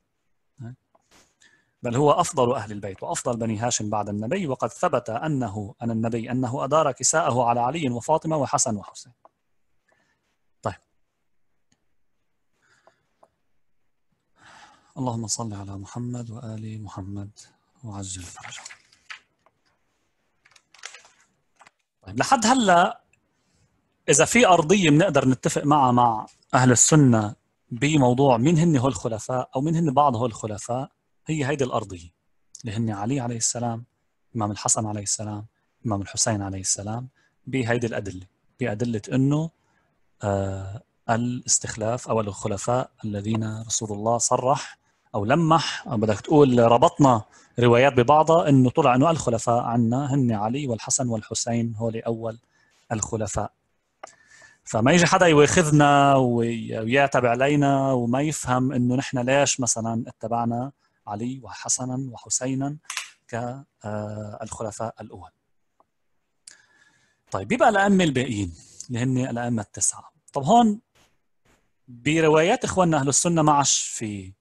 بل هو افضل اهل البيت وافضل بني هاشم بعد النبي وقد ثبت انه ان النبي انه ادار كساءه على علي وفاطمه وحسن وحسين طيب اللهم صل على محمد وال محمد وعجل فرجهم طيب لحد هلا اذا في ارضيه بنقدر نتفق معها مع اهل السنه بموضوع مين هن هول الخلفاء او مين هن بعض هول الخلفاء هي هيدي الارضيه اللي هن علي عليه السلام امام الحسن عليه السلام امام الحسين عليه السلام بهيدي الادله بادله انه آه الاستخلاف او الخلفاء الذين رسول الله صرح او لمح او بدك تقول ربطنا روايات ببعضها انه طلع انه الخلفاء عنا هن علي والحسن والحسين هول اول الخلفاء فما يجي حدا يواخذنا ويعتب علينا وما يفهم انه نحن ليش مثلا اتبعنا علي وحسنا وحسينا كالخلفاء آه، الاول. طيب بيبقى الائمه الباقيين اللي هن الائمه التسعه. طب هون بروايات اخواننا اهل السنه ما عادش في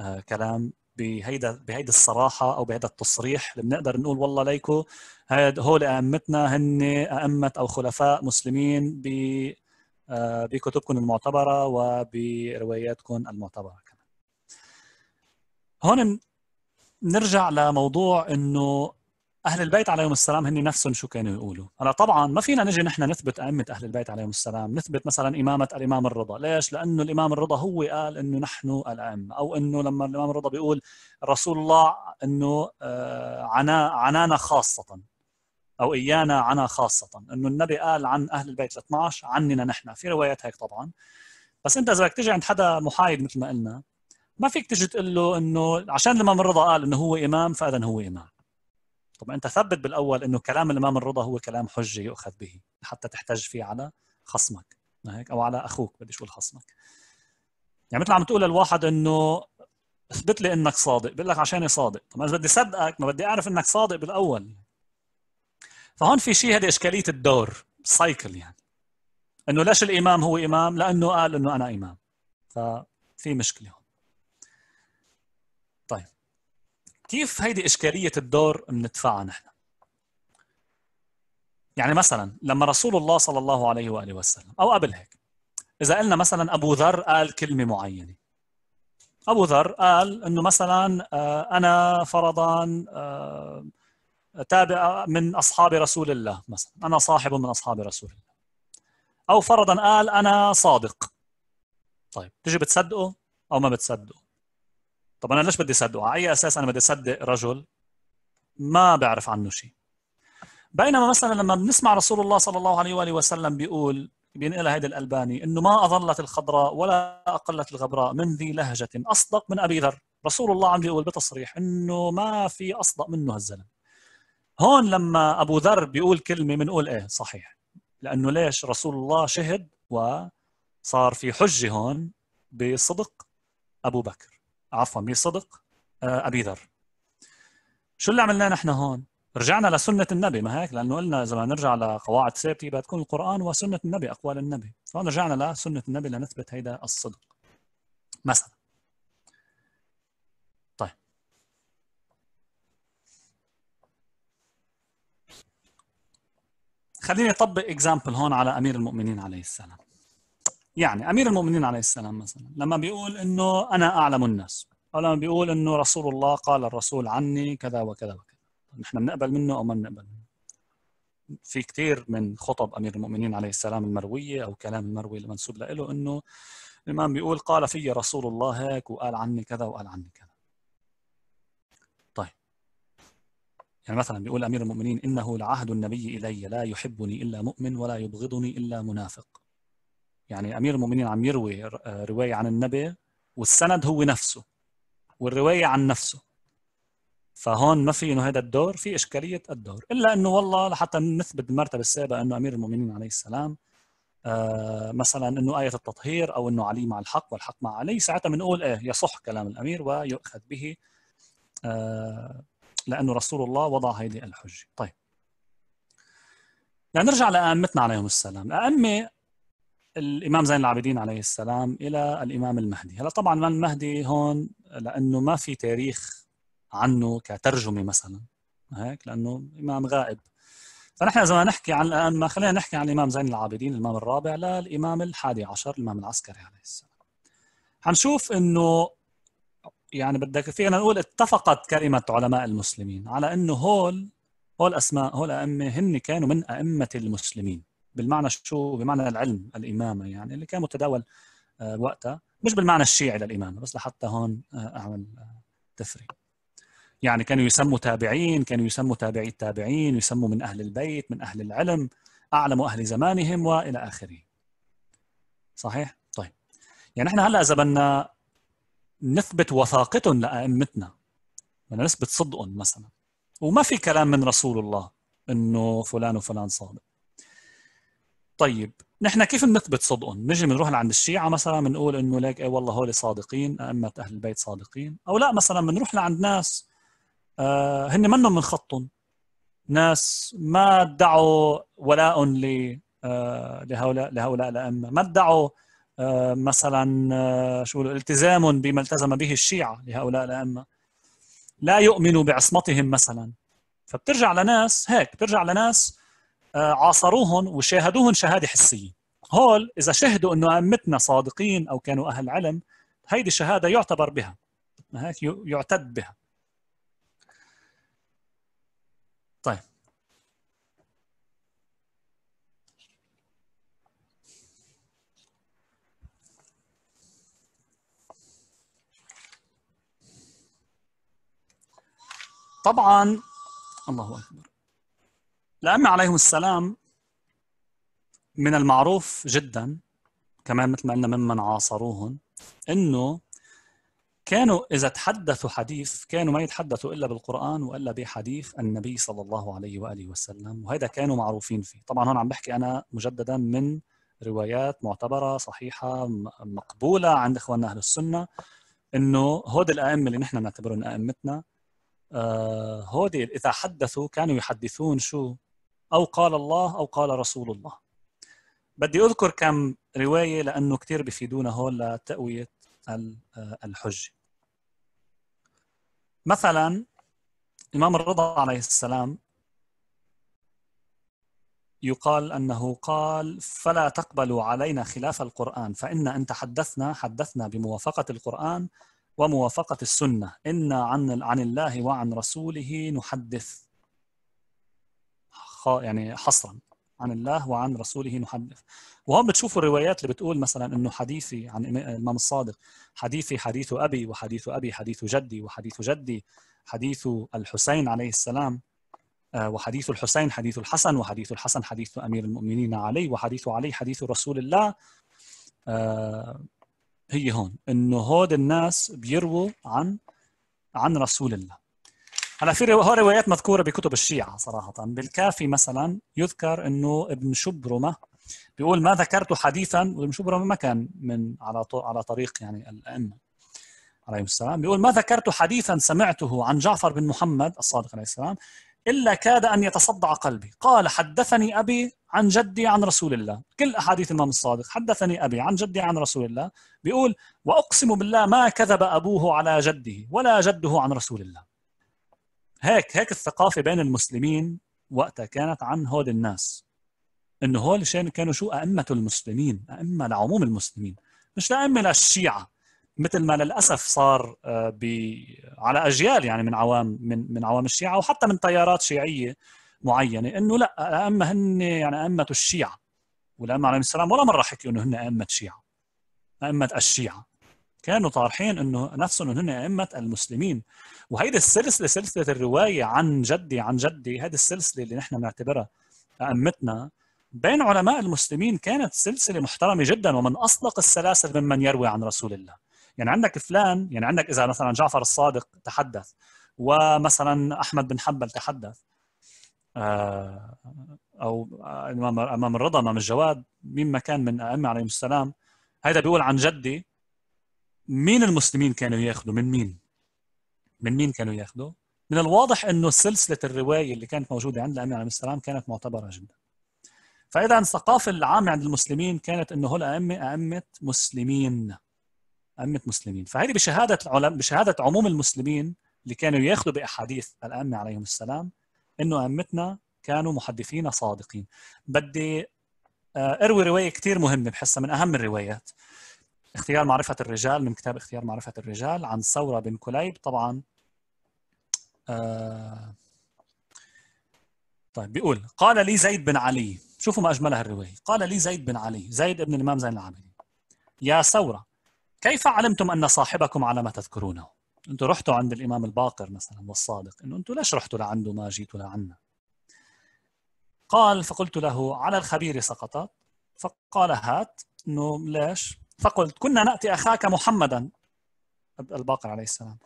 آه، كلام بهيدا بهيدا الصراحه او بهيدا التصريح اللي بنقدر نقول والله ليكو هاد هول ائمتنا هن ائمه او خلفاء مسلمين ب آه، بكتبكم المعتبره وبرواياتكم المعتبره كمان. هون نرجع لموضوع انه اهل البيت عليهم السلام هن نفسهم شو كانوا يقولوا هلا طبعا ما فينا نجي نحن نثبت ائمه اهل البيت عليهم السلام نثبت مثلا امامه الامام الرضا ليش لانه الامام الرضا هو قال انه نحن الائمه او انه لما الامام الرضا بيقول رسول الله انه آه، عنا عنانا خاصه او ايانا عنا خاصه انه النبي قال عن اهل البيت ال12 عننا نحن في روايات هيك طبعا بس انت اذا بدك تجي عند حدا محايد مثل ما قلنا ما فيك تجي تقول له انه عشان الامام الرضا قال انه هو امام فاذا هو امام طب انت ثبت بالاول انه كلام الامام الرضا هو كلام حجه يؤخذ به حتى تحتج فيه على خصمك هيك او على اخوك بديش اقول خصمك يعني مثل عم تقول للواحد انه اثبت لي انك صادق بقول لك عشاني صادق طب اذا بدي صدقك ما بدي اعرف انك صادق بالاول فهون في شيء هذه اشكاليه الدور سايكل يعني انه ليش الامام هو امام لانه قال انه انا امام ففي مشكله هون كيف هيدي اشكاليه الدور بندفعها نحن؟ يعني مثلا لما رسول الله صلى الله عليه واله وسلم او قبل هيك اذا قلنا مثلا ابو ذر قال كلمه معينه ابو ذر قال انه مثلا آه، انا فرضا آه، تابع من اصحاب رسول الله مثلا انا صاحب من اصحاب رسول الله او فرضا قال انا صادق طيب تجي بتصدقه او ما بتصدقه طب انا ليش بدي صدقه؟ على اي اساس انا بدي صدق رجل ما بعرف عنه شيء بينما مثلا لما بنسمع رسول الله صلى الله عليه واله وسلم بيقول بينقلها هيدا الالباني انه ما اظلت الخضراء ولا اقلت الغبراء من ذي لهجه اصدق من ابي ذر، رسول الله عم بيقول بتصريح انه ما في اصدق منه هالزلمه. هون لما ابو ذر بيقول كلمه بنقول ايه صحيح لانه ليش رسول الله شهد وصار في حجه هون بصدق ابو بكر عفوا مير صدق آه، ابي ذر شو اللي عملناه نحن هون؟ رجعنا لسنه النبي ما هيك؟ لانه قلنا اذا بدنا نرجع لقواعد ثابته بدها تكون القران وسنه النبي اقوال النبي، فهون رجعنا لسنه النبي لنثبت هيدا الصدق. مثلا طيب خليني اطبق اكزامبل هون على امير المؤمنين عليه السلام يعني امير المؤمنين عليه السلام مثلا لما بيقول انه انا اعلم الناس او لما بيقول انه رسول الله قال الرسول عني كذا وكذا وكذا نحن بنقبل منه او ما بنقبل منه في كثير من خطب امير المؤمنين عليه السلام المرويه او كلام المروي المنسوب له انه الامام بيقول قال في رسول الله هيك وقال عني كذا وقال عني كذا طيب يعني مثلا بيقول امير المؤمنين انه لعهد النبي الي لا يحبني الا مؤمن ولا يبغضني الا منافق يعني امير المؤمنين عم يروي آه، روايه عن النبي والسند هو نفسه والروايه عن نفسه فهون ما في انه هذا الدور في اشكاليه الدور الا انه والله لحتى نثبت المرتبه السابقه انه امير المؤمنين عليه السلام آه، مثلا انه ايه التطهير او انه علي مع الحق والحق مع علي ساعتها بنقول ايه يصح كلام الامير ويؤخذ به آه، لانه رسول الله وضع هذه الحجه طيب لنرجع لأئمتنا عليهم السلام الأئمة الامام زين العابدين عليه السلام الى الامام المهدي هلا طبعا المهدي هون لانه ما في تاريخ عنه كترجمه مثلا هيك لانه امام غائب فنحن اذا نحكي عن الان ما خلينا نحكي عن الامام زين العابدين الامام الرابع للامام الحادي عشر الامام العسكري عليه السلام حنشوف انه يعني بدك فينا نقول اتفقت كلمه علماء المسلمين على انه هول هول اسماء هول ائمه هن كانوا من ائمه المسلمين بالمعنى شو بمعنى العلم الامامه يعني اللي كان متداول آه، وقتها مش بالمعنى الشيعي للامامه بس لحتى هون آه، اعمل آه، تفريق يعني كانوا يسموا تابعين كانوا يسموا تابعي التابعين يسموا من أهل البيت من أهل العلم أعلم أهل زمانهم وإلى آخره صحيح؟ طيب يعني نحن هلأ إذا بدنا نثبت وثاقتهم لأئمتنا بدنا نثبت صدقهم مثلا وما في كلام من رسول الله إنه فلان وفلان صادق طيب نحن كيف بنثبت صدقهم؟ نجي بنروح لعند الشيعة مثلا بنقول انه ليك اي والله هول صادقين ائمة اهل البيت صادقين او لا مثلا بنروح لعند ناس آه هن منهم من خطهم ناس ما ادعوا ولاء آه لهؤلاء لهؤلاء الائمه، ما ادعوا آه مثلا آه، شو التزام بما التزم به الشيعه لهؤلاء الائمه. لا يؤمنوا بعصمتهم مثلا. فبترجع لناس هيك بترجع لناس آه، عاصروهم وشاهدوهم شهاده حسيه هول اذا شهدوا انه ائمتنا صادقين او كانوا اهل علم هيدي الشهاده يعتبر بها هيك يعتد بها طيب طبعا الله اكبر الأئمة عليهم السلام من المعروف جدا كمان مثل ما قلنا ممن عاصروهم انه كانوا اذا تحدثوا حديث كانوا ما يتحدثوا الا بالقران والا بحديث النبي صلى الله عليه واله وسلم وهذا كانوا معروفين فيه طبعا هون عم بحكي انا مجددا من روايات معتبره صحيحه مقبوله عند اخواننا اهل السنه انه هود الائمه اللي نحن نعتبرهم ائمتنا آه، هودي اذا حدثوا كانوا يحدثون شو أو قال الله أو قال رسول الله بدي أذكر كم رواية لأنه كثير بفيدونا هون لتقوية الحجة مثلا إمام الرضا عليه السلام يقال أنه قال فلا تقبلوا علينا خلاف القرآن فإن أن تحدثنا حدثنا بموافقة القرآن وموافقة السنة إنا عن, عن الله وعن رسوله نحدث يعني حصرا عن الله وعن رسوله محدث وهون بتشوفوا الروايات اللي بتقول مثلا انه حديثي عن الامام الصادق حديثي حديث ابي وحديث ابي حديث جدي وحديث جدي حديث الحسين عليه السلام آه، وحديث الحسين حديث الحسن وحديث الحسن حديث امير المؤمنين علي وحديث علي حديث رسول الله آه، هي هون انه هود الناس بيرووا عن عن رسول الله هلا في هو روايات مذكوره بكتب الشيعه صراحه بالكافي مثلا يذكر انه ابن شبرمه بيقول ما ذكرت حديثا وابن شبرمه ما كان من على على طريق يعني الائمه عليهم السلام بيقول ما ذكرت حديثا سمعته عن جعفر بن محمد الصادق عليه السلام الا كاد ان يتصدع قلبي قال حدثني ابي عن جدي عن رسول الله كل احاديث الامام الصادق حدثني ابي عن جدي عن رسول الله بيقول واقسم بالله ما كذب ابوه على جده ولا جده عن رسول الله هيك هيك الثقافه بين المسلمين وقتها كانت عن هول الناس انه هول كانوا شو ائمه المسلمين ائمه لعموم المسلمين مش لائمه للشيعه مثل ما للاسف صار آه، ب على اجيال يعني من عوام من من عوام الشيعه وحتى من تيارات شيعيه معينه انه لا الائمه هن يعني ائمه الشيعه والائمه عليهم السلام ولا مره حكيوا انه هن ائمه شيعه ائمه الشيعه كانوا طارحين انه نفسهم انه ائمه المسلمين وهيدي السلسله سلسله الروايه عن جدي عن جدي هذه السلسله اللي نحن بنعتبرها ائمتنا بين علماء المسلمين كانت سلسله محترمه جدا ومن اصدق السلاسل ممن يروي عن رسول الله يعني عندك فلان يعني عندك اذا مثلا جعفر الصادق تحدث ومثلا احمد بن حنبل تحدث آه، او امام الرضا امام الجواد مين ما كان من ائمه عليهم السلام هذا بيقول عن جدي مين المسلمين كانوا ياخذوا من مين؟ من مين كانوا ياخذوا؟ من الواضح انه سلسله الروايه اللي كانت موجوده عند الامير عليه السلام كانت معتبره جدا. فاذا الثقافه العامه عند المسلمين كانت انه هول ائمه ائمه مسلمين. ائمه مسلمين، فهذه بشهاده العلم بشهاده عموم المسلمين اللي كانوا ياخذوا باحاديث الائمه عليهم السلام انه ائمتنا كانوا محدثين صادقين. بدي آه، اروي روايه كثير مهمه بحسها من اهم الروايات. اختيار معرفة الرجال من كتاب اختيار معرفة الرجال عن ثورة بن كليب طبعا آه طيب بيقول قال لي زيد بن علي شوفوا ما أجملها الرواية قال لي زيد بن علي زيد ابن الإمام زين العابدين يا ثورة كيف علمتم أن صاحبكم على ما تذكرونه أنتم رحتوا عند الإمام الباقر مثلا والصادق أنه أنتم ليش رحتوا لعنده ما جيتوا لعنا قال فقلت له على الخبير سقطت فقال هات أنه ليش فقلت كنا نأتي أخاك محمدا الباقر عليه السلام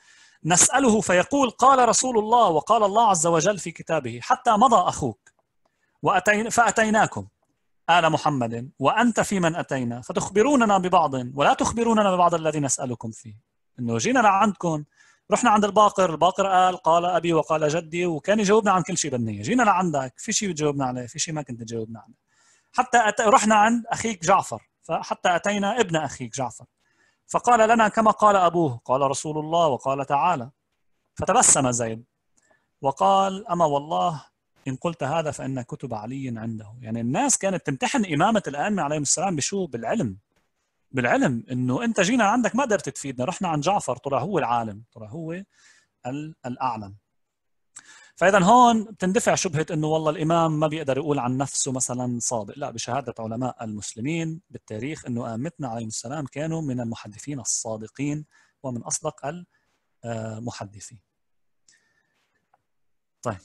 نسأله فيقول قال رسول الله وقال الله عز وجل في كتابه حتى مضى أخوك وأتين فأتيناكم آل محمد وأنت في من أتينا فتخبروننا ببعض ولا تخبروننا ببعض الذي نسألكم فيه إنه جينا لعندكم رحنا عند الباقر الباقر قال قال أبي وقال جدي وكان يجاوبنا عن كل شيء بالنية جينا لعندك في شيء بتجاوبنا عليه في شيء ما كنت تجاوبنا عليه حتى رحنا عند أخيك جعفر فحتى أتينا ابن أخيك جعفر فقال لنا كما قال أبوه قال رسول الله وقال تعالى فتبسم زيد وقال أما والله إن قلت هذا فإن كتب علي عنده يعني الناس كانت تمتحن إمامة الأئمة عليهم السلام بشو بالعلم بالعلم انه انت جينا عندك ما قدرت تفيدنا رحنا عن جعفر طلع هو العالم طلع هو الاعلم فاذا هون بتندفع شبهه انه والله الامام ما بيقدر يقول عن نفسه مثلا صادق، لا بشهاده علماء المسلمين بالتاريخ انه ائمتنا عليهم السلام كانوا من المحدثين الصادقين ومن اصدق المحدثين. طيب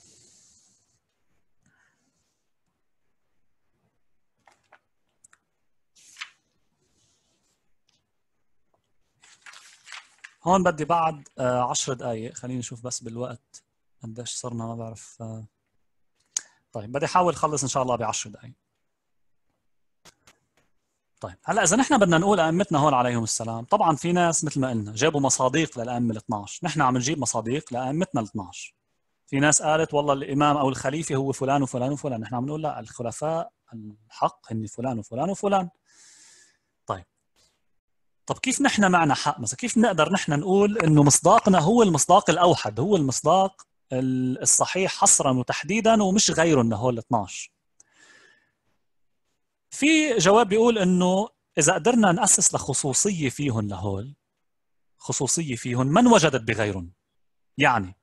هون بدي بعد 10 دقائق خليني نشوف بس بالوقت قديش صرنا ما بعرف طيب بدي احاول اخلص ان شاء الله ب 10 دقائق طيب هلا اذا نحن بدنا نقول ائمتنا هون عليهم السلام طبعا في ناس مثل ما قلنا جابوا مصادق للائمه ال 12 نحن عم نجيب مصادق لائمتنا ال 12 في ناس قالت والله الامام او الخليفه هو فلان وفلان وفلان نحن عم نقول لا الخلفاء الحق هن فلان وفلان وفلان طيب طب كيف نحن معنا حق مثلا كيف نقدر نحن نقول انه مصداقنا هو المصداق الاوحد هو المصداق الصحيح حصرا وتحديدا ومش غيرهم لهول 12 في جواب بيقول انه اذا قدرنا ناسس لخصوصيه فيهم لهول خصوصيه فيهم من وجدت بغيرهم يعني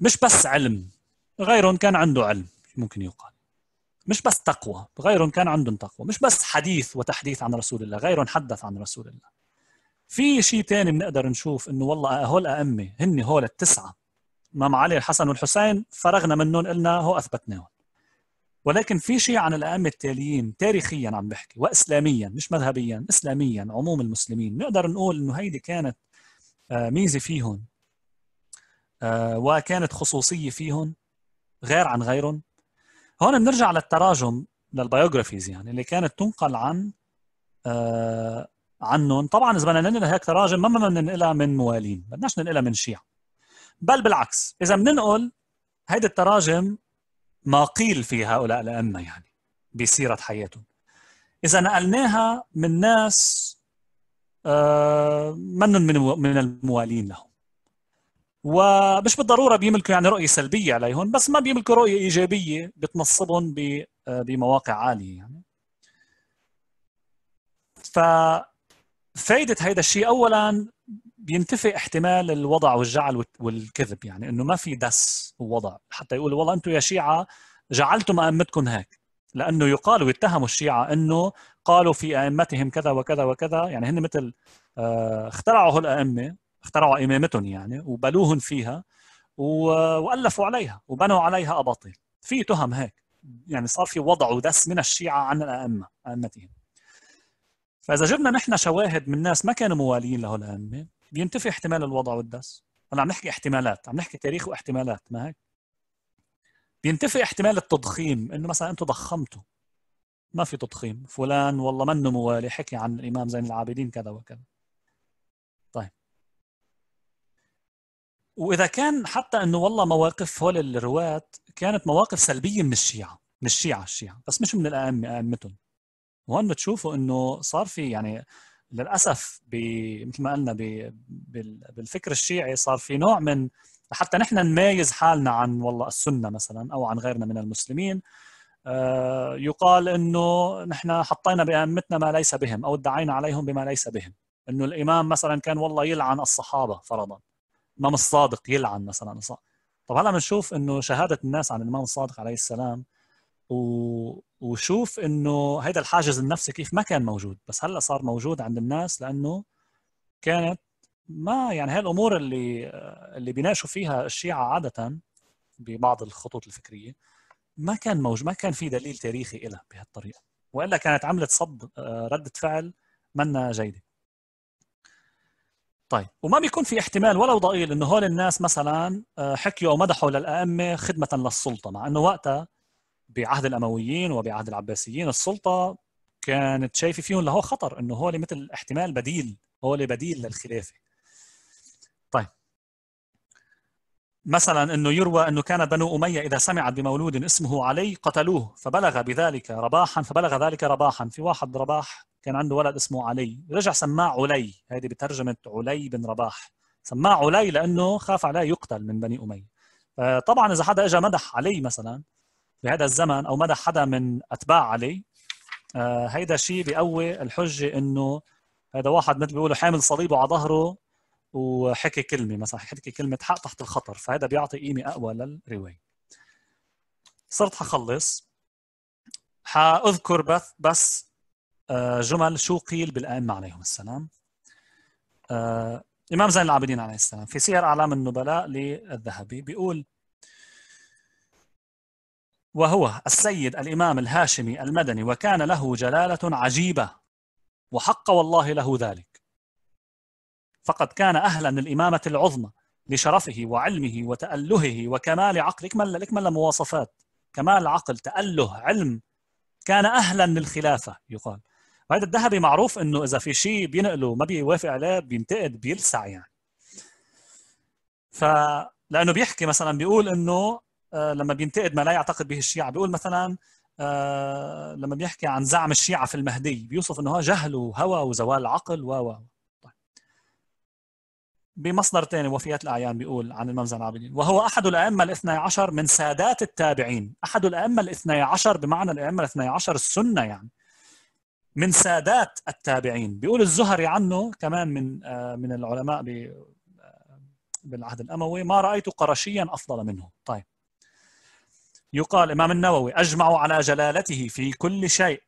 مش بس علم غيرهم كان عنده علم ممكن يقال مش بس تقوى غيرهم كان عندهم تقوى مش بس حديث وتحديث عن رسول الله غيرهم حدث عن رسول الله في شيء ثاني بنقدر نشوف انه والله هول أئمة هن هول التسعة إمام علي الحسن والحسين فرغنا منهم قلنا هو أثبتناهم ولكن في شيء عن الأئمة التاليين تاريخيا عم بحكي وإسلاميا مش مذهبيا إسلاميا عموم المسلمين نقدر نقول إنه هيدي كانت آه، ميزة فيهم آه، وكانت خصوصية فيهم غير عن غيرهم هون بنرجع للتراجم للبيوغرافيز يعني اللي كانت تنقل عن آه، عنهم طبعا اذا بدنا ننقل هيك تراجم ما بدنا ننقلها من موالين بدناش ننقلها من شيعة بل بالعكس اذا بننقل هيدي التراجم ما قيل في هؤلاء الأئمة يعني بسيرة حياتهم إذا نقلناها من ناس آه، من منن من من الموالين لهم ومش بالضروره بيملكوا يعني رؤيه سلبيه عليهم بس ما بيملكوا رؤيه ايجابيه بتنصبهم آه، بمواقع عاليه يعني ف فائده هيدا الشيء اولا بينتفي احتمال الوضع والجعل والكذب يعني انه ما في دس ووضع حتى يقولوا والله انتم يا شيعه جعلتم ائمتكم هيك لانه يقال ويتهموا الشيعه انه قالوا في ائمتهم كذا وكذا وكذا يعني هن مثل آه، اخترعوا هالائمه اخترعوا امامتهم يعني وبلوهن فيها والفوا عليها وبنوا عليها اباطيل في تهم هيك يعني صار في وضع ودس من الشيعه عن الائمه ائمتهم فاذا جبنا نحن شواهد من ناس ما كانوا مواليين لهول الائمه بينتفي احتمال الوضع والدس انا عم نحكي احتمالات عم نحكي تاريخ واحتمالات ما هيك بينتفي احتمال التضخيم انه مثلا انتم ضخمتوا ما في تضخيم فلان والله منه موالي حكي عن الامام زين العابدين كذا وكذا طيب واذا كان حتى انه والله مواقف هول الرواة كانت مواقف سلبيه من الشيعه من الشيعه الشيعه بس مش من الائمه ائمتهم وهون بتشوفوا انه صار في يعني للاسف مثل ما قلنا بالفكر الشيعي صار في نوع من حتى نحن نميز حالنا عن والله السنه مثلا او عن غيرنا من المسلمين آه، يقال انه نحن حطينا بائمتنا ما ليس بهم او ادعينا عليهم بما ليس بهم انه الامام مثلا كان والله يلعن الصحابه فرضا الامام الصادق يلعن مثلا طب هلا بنشوف انه شهاده الناس عن الامام الصادق عليه السلام وشوف انه هيدا الحاجز النفسي كيف ما كان موجود بس هلا صار موجود عند الناس لانه كانت ما يعني هالامور الامور اللي اللي بيناقشوا فيها الشيعه عاده ببعض الخطوط الفكريه ما كان موجود ما كان في دليل تاريخي لها بهالطريقه والا كانت عملت صد رده فعل منا جيده طيب وما بيكون في احتمال ولو ضئيل انه هول الناس مثلا آه، حكيوا او مدحوا للائمه خدمه للسلطه مع انه وقتها بعهد الامويين وبعهد العباسيين السلطه كانت شايفه فيهم لهو خطر انه هو مثل احتمال بديل هو بديل للخلافه طيب مثلا انه يروى انه كان بنو اميه اذا سمعت بمولود اسمه علي قتلوه فبلغ بذلك رباحا فبلغ ذلك رباحا في واحد رباح كان عنده ولد اسمه علي رجع سماه علي هذه بترجمه علي بن رباح سماه علي لانه خاف عليه يقتل من بني اميه آه، طبعا اذا حدا اجى مدح علي مثلا بهذا الزمن او مدى حدا من اتباع علي آه هيدا شيء بقوي الحجه انه هذا واحد مثل بيقولوا حامل صليبه على ظهره وحكي كلمه مثلا حكي كلمه حق تحت الخطر فهذا بيعطي قيمه اقوى للروايه صرت حخلص حاذكر بس بس آه، جمل شو قيل بالائمه عليهم السلام آه، امام زين العابدين عليه السلام في سير اعلام النبلاء للذهبي بيقول وهو السيد الإمام الهاشمي المدني وكان له جلالة عجيبة وحق والله له ذلك فقد كان أهلا للإمامة العظمى لشرفه وعلمه وتألهه وكمال عقل اكمل اكمل مواصفات كمال عقل تأله علم كان أهلا للخلافة يقال وهذا الذهبي معروف انه اذا في شيء بينقله ما بيوافق عليه بينتقد بيلسع يعني ف لانه بيحكي مثلا بيقول انه آه، لما بينتقد ما لا يعتقد به الشيعة بيقول مثلا آه، لما بيحكي عن زعم الشيعة في المهدي بيوصف انه جهل وهوى وزوال العقل و و طيب. بمصدر ثاني وفيات الأعيان بيقول عن الممزع العابدين وهو أحد الأئمة الاثنى عشر من سادات التابعين أحد الأئمة الاثنى عشر بمعنى الأئمة الاثنى عشر السنة يعني من سادات التابعين بيقول الزهري عنه كمان من آه، من العلماء بالعهد الأموي ما رأيت قرشيا أفضل منه طيب يقال الإمام النووي أجمعوا على جلالته في كل شيء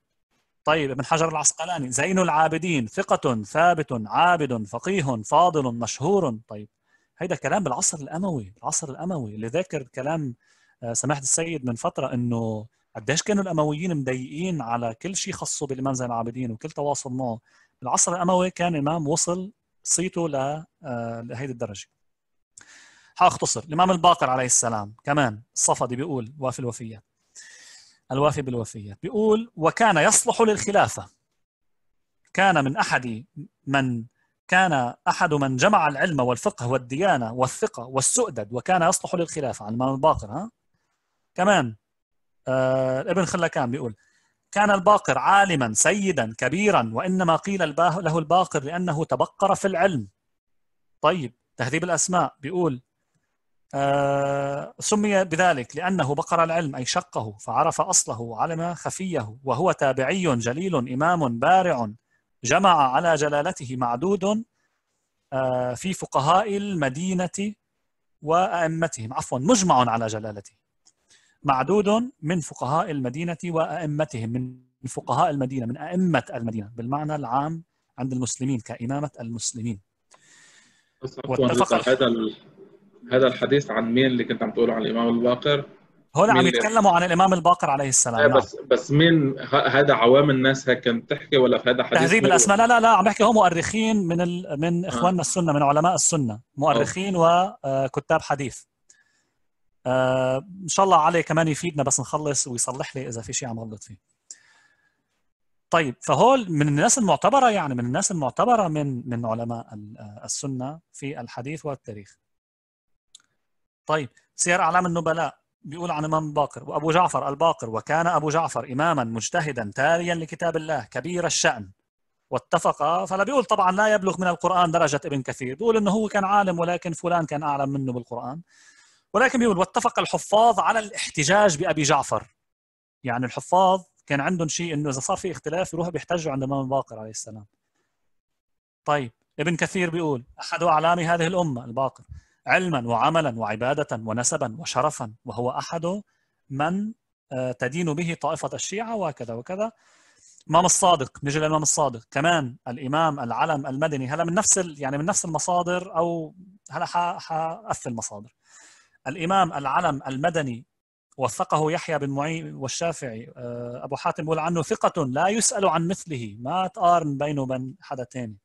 طيب ابن حجر العسقلاني زين العابدين ثقة ثابت عابد فقيه فاضل مشهور طيب هيدا كلام بالعصر الأموي العصر الأموي اللي ذاكر كلام آه، سماحة السيد من فترة إنه قديش كانوا الأمويين مضايقين على كل شيء خصه بالإمام زين العابدين وكل تواصل معه بالعصر الأموي كان امام وصل صيته آه، لهيدي الدرجة حاختصر الإمام الباقر عليه السلام كمان الصفدي بيقول وافي الوفية الوافي بالوفية بيقول وكان يصلح للخلافة كان من أحد من كان أحد من جمع العلم والفقه والديانة والثقة والسؤدد وكان يصلح للخلافة عن الإمام الباقر ها كمان آه ابن خلكان بيقول كان الباقر عالما سيدا كبيرا وإنما قيل له الباقر لأنه تبقر في العلم طيب تهذيب الأسماء بيقول آه، سمي بذلك لأنه بقر العلم أي شقه فعرف أصله وعلم خفيه وهو تابعي جليل إمام بارع جمع على جلالته معدود آه، في فقهاء المدينة وأئمتهم عفوا مجمع على جلالته معدود من فقهاء المدينة وأئمتهم من فقهاء المدينة من أئمة المدينة بالمعنى العام عند المسلمين كإمامة المسلمين واتفق هذا هذا الحديث عن مين اللي كنت عم تقوله عن الامام الباقر هون عم يتكلموا عن الامام الباقر عليه السلام آه بس نعم. بس مين هذا عوام الناس هيك كانت تحكي ولا في هذا حديث تهذيب الاسماء لا لا لا عم بحكي هم مؤرخين من ال... من آه. اخواننا آه. السنه من علماء السنه مؤرخين آه. وكتاب حديث آه ان شاء الله علي كمان يفيدنا بس نخلص ويصلح لي اذا في شيء عم غلط فيه طيب فهول من الناس المعتبره يعني من الناس المعتبره من من علماء آه، السنه في الحديث والتاريخ طيب سير أعلام النبلاء بيقول عن إمام باقر وأبو جعفر الباقر وكان أبو جعفر إماما مجتهدا تاليا لكتاب الله كبير الشأن واتفق فلا بيقول طبعا لا يبلغ من القرآن درجة ابن كثير بيقول إنه هو كان عالم ولكن فلان كان أعلم منه بالقرآن ولكن بيقول واتفق الحفاظ على الاحتجاج بأبي جعفر يعني الحفاظ كان عندهم شيء انه اذا صار في اختلاف يروحوا بيحتجوا عند الامام باقر عليه السلام. طيب ابن كثير بيقول احد اعلام هذه الامه الباقر علما وعملا وعبادة ونسبا وشرفا وهو أحد من آه، تدين به طائفة الشيعة وهكذا وكذا الإمام الصادق نجي للإمام الصادق كمان الإمام العلم المدني هلا من نفس يعني من نفس المصادر أو هلا حأف المصادر الإمام العلم المدني وثقه يحيى بن معين والشافعي آه، أبو حاتم بيقول عنه ثقة لا يسأل عن مثله ما تقارن بينه وبين حدا تاني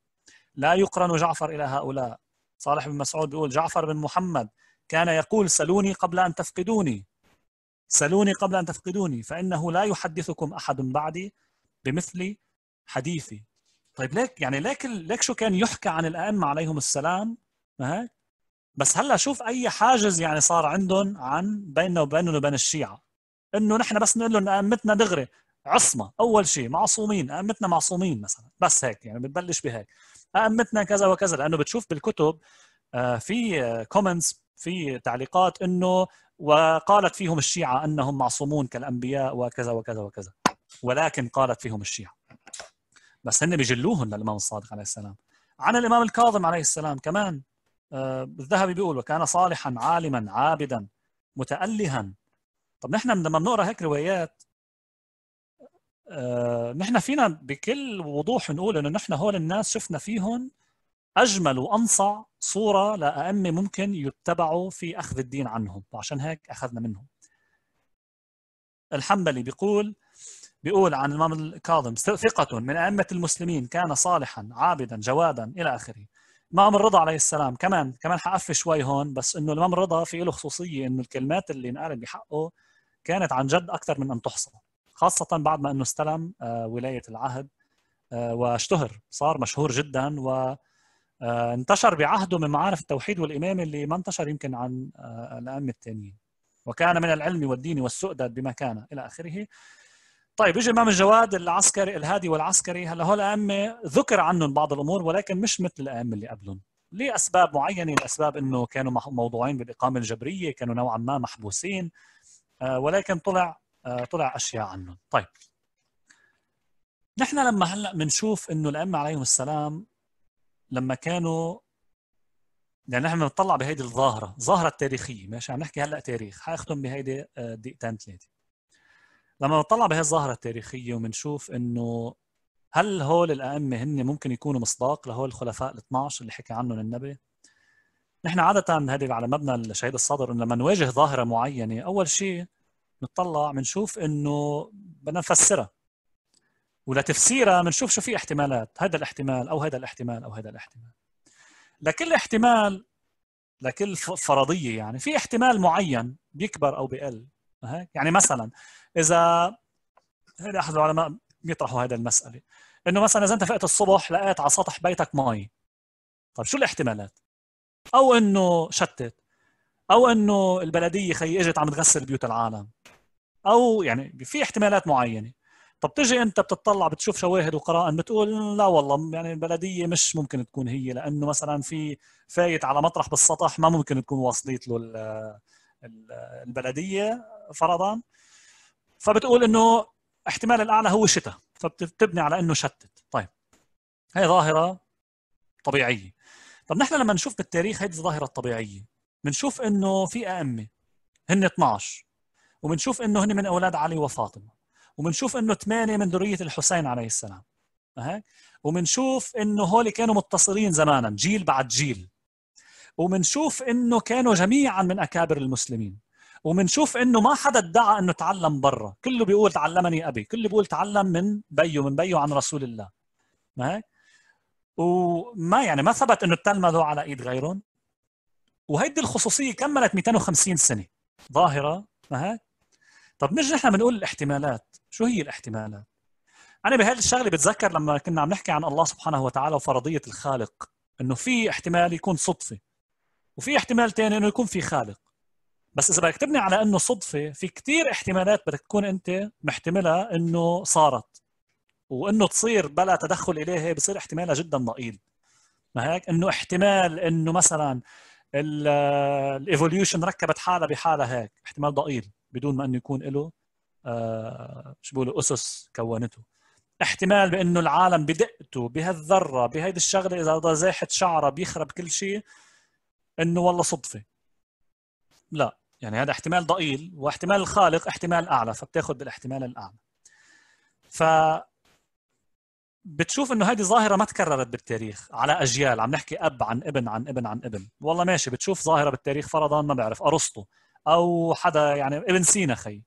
لا يقرن جعفر إلى هؤلاء صالح بن مسعود بيقول جعفر بن محمد كان يقول سلوني قبل أن تفقدوني سلوني قبل أن تفقدوني فإنه لا يحدثكم أحد بعدي بمثل حديثي طيب ليك يعني ليك ليك شو كان يحكى عن الأئمة عليهم السلام ما هيك بس هلا شوف أي حاجز يعني صار عندهم عن بيننا وبينهم وبين الشيعة إنه نحن بس نقول لهم أئمتنا دغري عصمة أول شيء معصومين أئمتنا معصومين مثلا بس هيك يعني بتبلش بهيك ائمتنا كذا وكذا لانه بتشوف بالكتب آه، في كومنتس في تعليقات انه وقالت فيهم الشيعه انهم معصومون كالانبياء وكذا وكذا وكذا ولكن قالت فيهم الشيعه بس هن بيجلوهم للامام الصادق عليه السلام عن الامام الكاظم عليه السلام كمان آه، الذهبي بيقول وكان صالحا عالما عابدا متألها طب نحن لما بنقرا هيك روايات آه، نحن فينا بكل وضوح نقول انه نحن هول الناس شفنا فيهم اجمل وانصع صوره لائمه ممكن يتبعوا في اخذ الدين عنهم وعشان هيك اخذنا منهم الحنبلي بيقول بيقول عن الامام الكاظم ثقة من ائمة المسلمين كان صالحا عابدا جوادا الى اخره الامام الرضا عليه السلام كمان كمان حقف شوي هون بس انه الامام الرضا في له خصوصيه انه الكلمات اللي انقالت بحقه كانت عن جد اكثر من ان تحصى خاصة بعد ما أنه استلم آه، ولاية العهد آه، واشتهر صار مشهور جدا وانتشر آه، بعهده من معارف التوحيد والإمامة اللي ما انتشر يمكن عن الأئمة الثانيين وكان من العلم والدين والسؤدد بما كان إلى آخره طيب يجي إمام الجواد العسكري الهادي والعسكري هلا هول الأئمة ذكر عنهم بعض الأمور ولكن مش مثل الأئمة اللي قبلهم لأسباب معينة الأسباب أنه كانوا موضوعين بالإقامة الجبرية كانوا نوعا ما محبوسين ولكن طلع آه، طلع اشياء عنهم طيب نحن لما هلا بنشوف انه الائمه عليهم السلام لما كانوا يعني نحن بنطلع بهيدي الظاهره ظاهره تاريخيه ماشي عم نحكي هلا تاريخ حاختم بهيدي آه، دقيقتين ثلاثه لما بنطلع بهي الظاهره التاريخيه وبنشوف انه هل هول الائمه هن ممكن يكونوا مصداق لهول الخلفاء ال12 اللي حكى عنهم النبي نحن عاده هذه على مبنى الشهيد الصدر انه لما نواجه ظاهره معينه اول شيء بنطلع بنشوف انه بدنا نفسرها ولتفسيرها بنشوف شو في احتمالات هذا الاحتمال او هذا الاحتمال او هذا الاحتمال لكل احتمال لكل فرضيه يعني في احتمال معين بيكبر او هيك يعني مثلا اذا هذا احد العلماء بيطرحوا هذا المساله انه مثلا اذا انت فقت الصبح لقيت على سطح بيتك مي طيب شو الاحتمالات او انه شتت او انه البلديه خي اجت عم تغسل بيوت العالم او يعني في احتمالات معينه طب تجي انت بتطلع بتشوف شواهد وقرائن بتقول لا والله يعني البلديه مش ممكن تكون هي لانه مثلا في فايت على مطرح بالسطح ما ممكن تكون واصلت له البلديه فرضا فبتقول انه احتمال الاعلى هو شتاء فبتبني على انه شتت طيب هي ظاهره طبيعيه طب نحن لما نشوف بالتاريخ هذه الظاهره الطبيعيه بنشوف انه في ائمه هن 12 وبنشوف انه هن من اولاد علي وفاطمه وبنشوف انه ثمانيه من ذريه الحسين عليه السلام هيك وبنشوف انه هول كانوا متصلين زمانا جيل بعد جيل وبنشوف انه كانوا جميعا من اكابر المسلمين وبنشوف انه ما حدا ادعى انه تعلم برا كله بيقول تعلمني ابي كله بيقول تعلم من بيو من بيو عن رسول الله ما هيك وما يعني ما ثبت انه تلمذوا على ايد غيرهم وهيدي الخصوصيه كملت 250 سنه ظاهره ما هيك طب نجي نحن بنقول الاحتمالات شو هي الاحتمالات انا بهذه الشغله بتذكر لما كنا عم نحكي عن الله سبحانه وتعالى وفرضيه الخالق انه في احتمال يكون صدفه وفي احتمال ثاني انه يكون في خالق بس اذا بدك تبني على انه صدفه في كثير احتمالات بدك تكون انت محتملها انه صارت وانه تصير بلا تدخل الهي بصير احتمالها جدا ضئيل ما هيك انه احتمال انه مثلا الايفوليوشن ركبت حالها بحالها هيك احتمال ضئيل بدون ما انه يكون له آه شو بيقولوا اسس كونته احتمال بانه العالم بدقته بهالذره بهيدي الشغله اذا زاحت شعره بيخرب كل شيء انه والله صدفه لا يعني هذا احتمال ضئيل واحتمال الخالق احتمال اعلى فبتاخذ بالاحتمال الاعلى ف بتشوف انه هذه ظاهره ما تكررت بالتاريخ على اجيال عم نحكي اب عن ابن عن ابن عن ابن والله ماشي بتشوف ظاهره بالتاريخ فرضا ما بعرف ارسطو او حدا يعني ابن سينا خي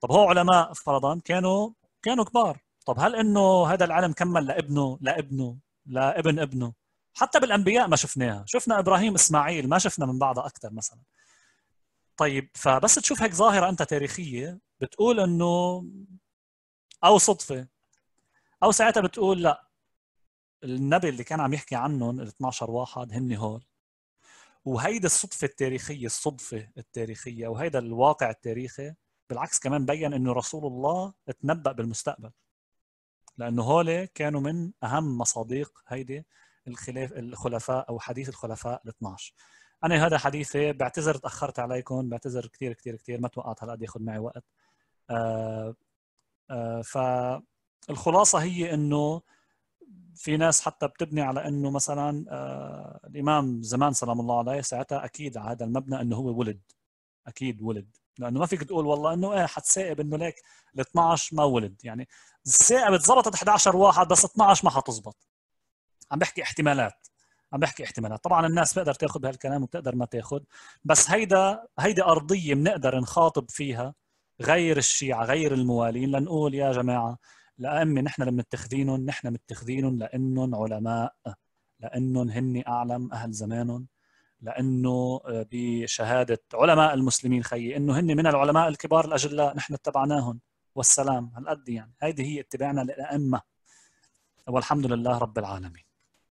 طب هو علماء فرضا كانوا كانوا كبار طب هل انه هذا العلم كمل لابنه لابنه لابن ابنه حتى بالانبياء ما شفناها شفنا ابراهيم اسماعيل ما شفنا من بعضها اكثر مثلا طيب فبس تشوف هيك ظاهره انت تاريخيه بتقول انه او صدفه او ساعتها بتقول لا النبي اللي كان عم يحكي عنهم ال 12 واحد هن هول وهيدي الصدفه التاريخيه الصدفه التاريخيه وهيدا الواقع التاريخي بالعكس كمان بين انه رسول الله تنبأ بالمستقبل لانه هول كانوا من اهم مصادق هيدي الخلاف الخلفاء او حديث الخلفاء ال 12 انا هذا حديثي بعتذر تاخرت عليكم بعتذر كثير كثير كثير ما توقعت هالقد ياخذ معي وقت آه آه فالخلاصه هي انه في ناس حتى بتبني على انه مثلا آه، الامام زمان سلام الله عليه ساعتها اكيد على هذا المبنى انه هو ولد اكيد ولد لانه ما فيك تقول والله انه ايه حتسائب انه ليك ال 12 ما ولد يعني ثائبت اتظبطت 11 واحد بس 12 ما حتظبط عم بحكي احتمالات عم بحكي احتمالات طبعا الناس بتقدر تاخذ بهالكلام وبتقدر ما تاخذ بس هيدا هيدي ارضيه بنقدر نخاطب فيها غير الشيعة غير الموالين لنقول يا جماعة لأمي نحن اللي متخذينهم نحن متخذينهم لأنهم علماء لأنهم هني أعلم أهل زمانهم لأنه آه، بشهادة علماء المسلمين خيي إنه هني من العلماء الكبار الأجلاء نحن اتبعناهم والسلام هالقد يعني هيدي هي اتباعنا لأمة والحمد لله رب العالمين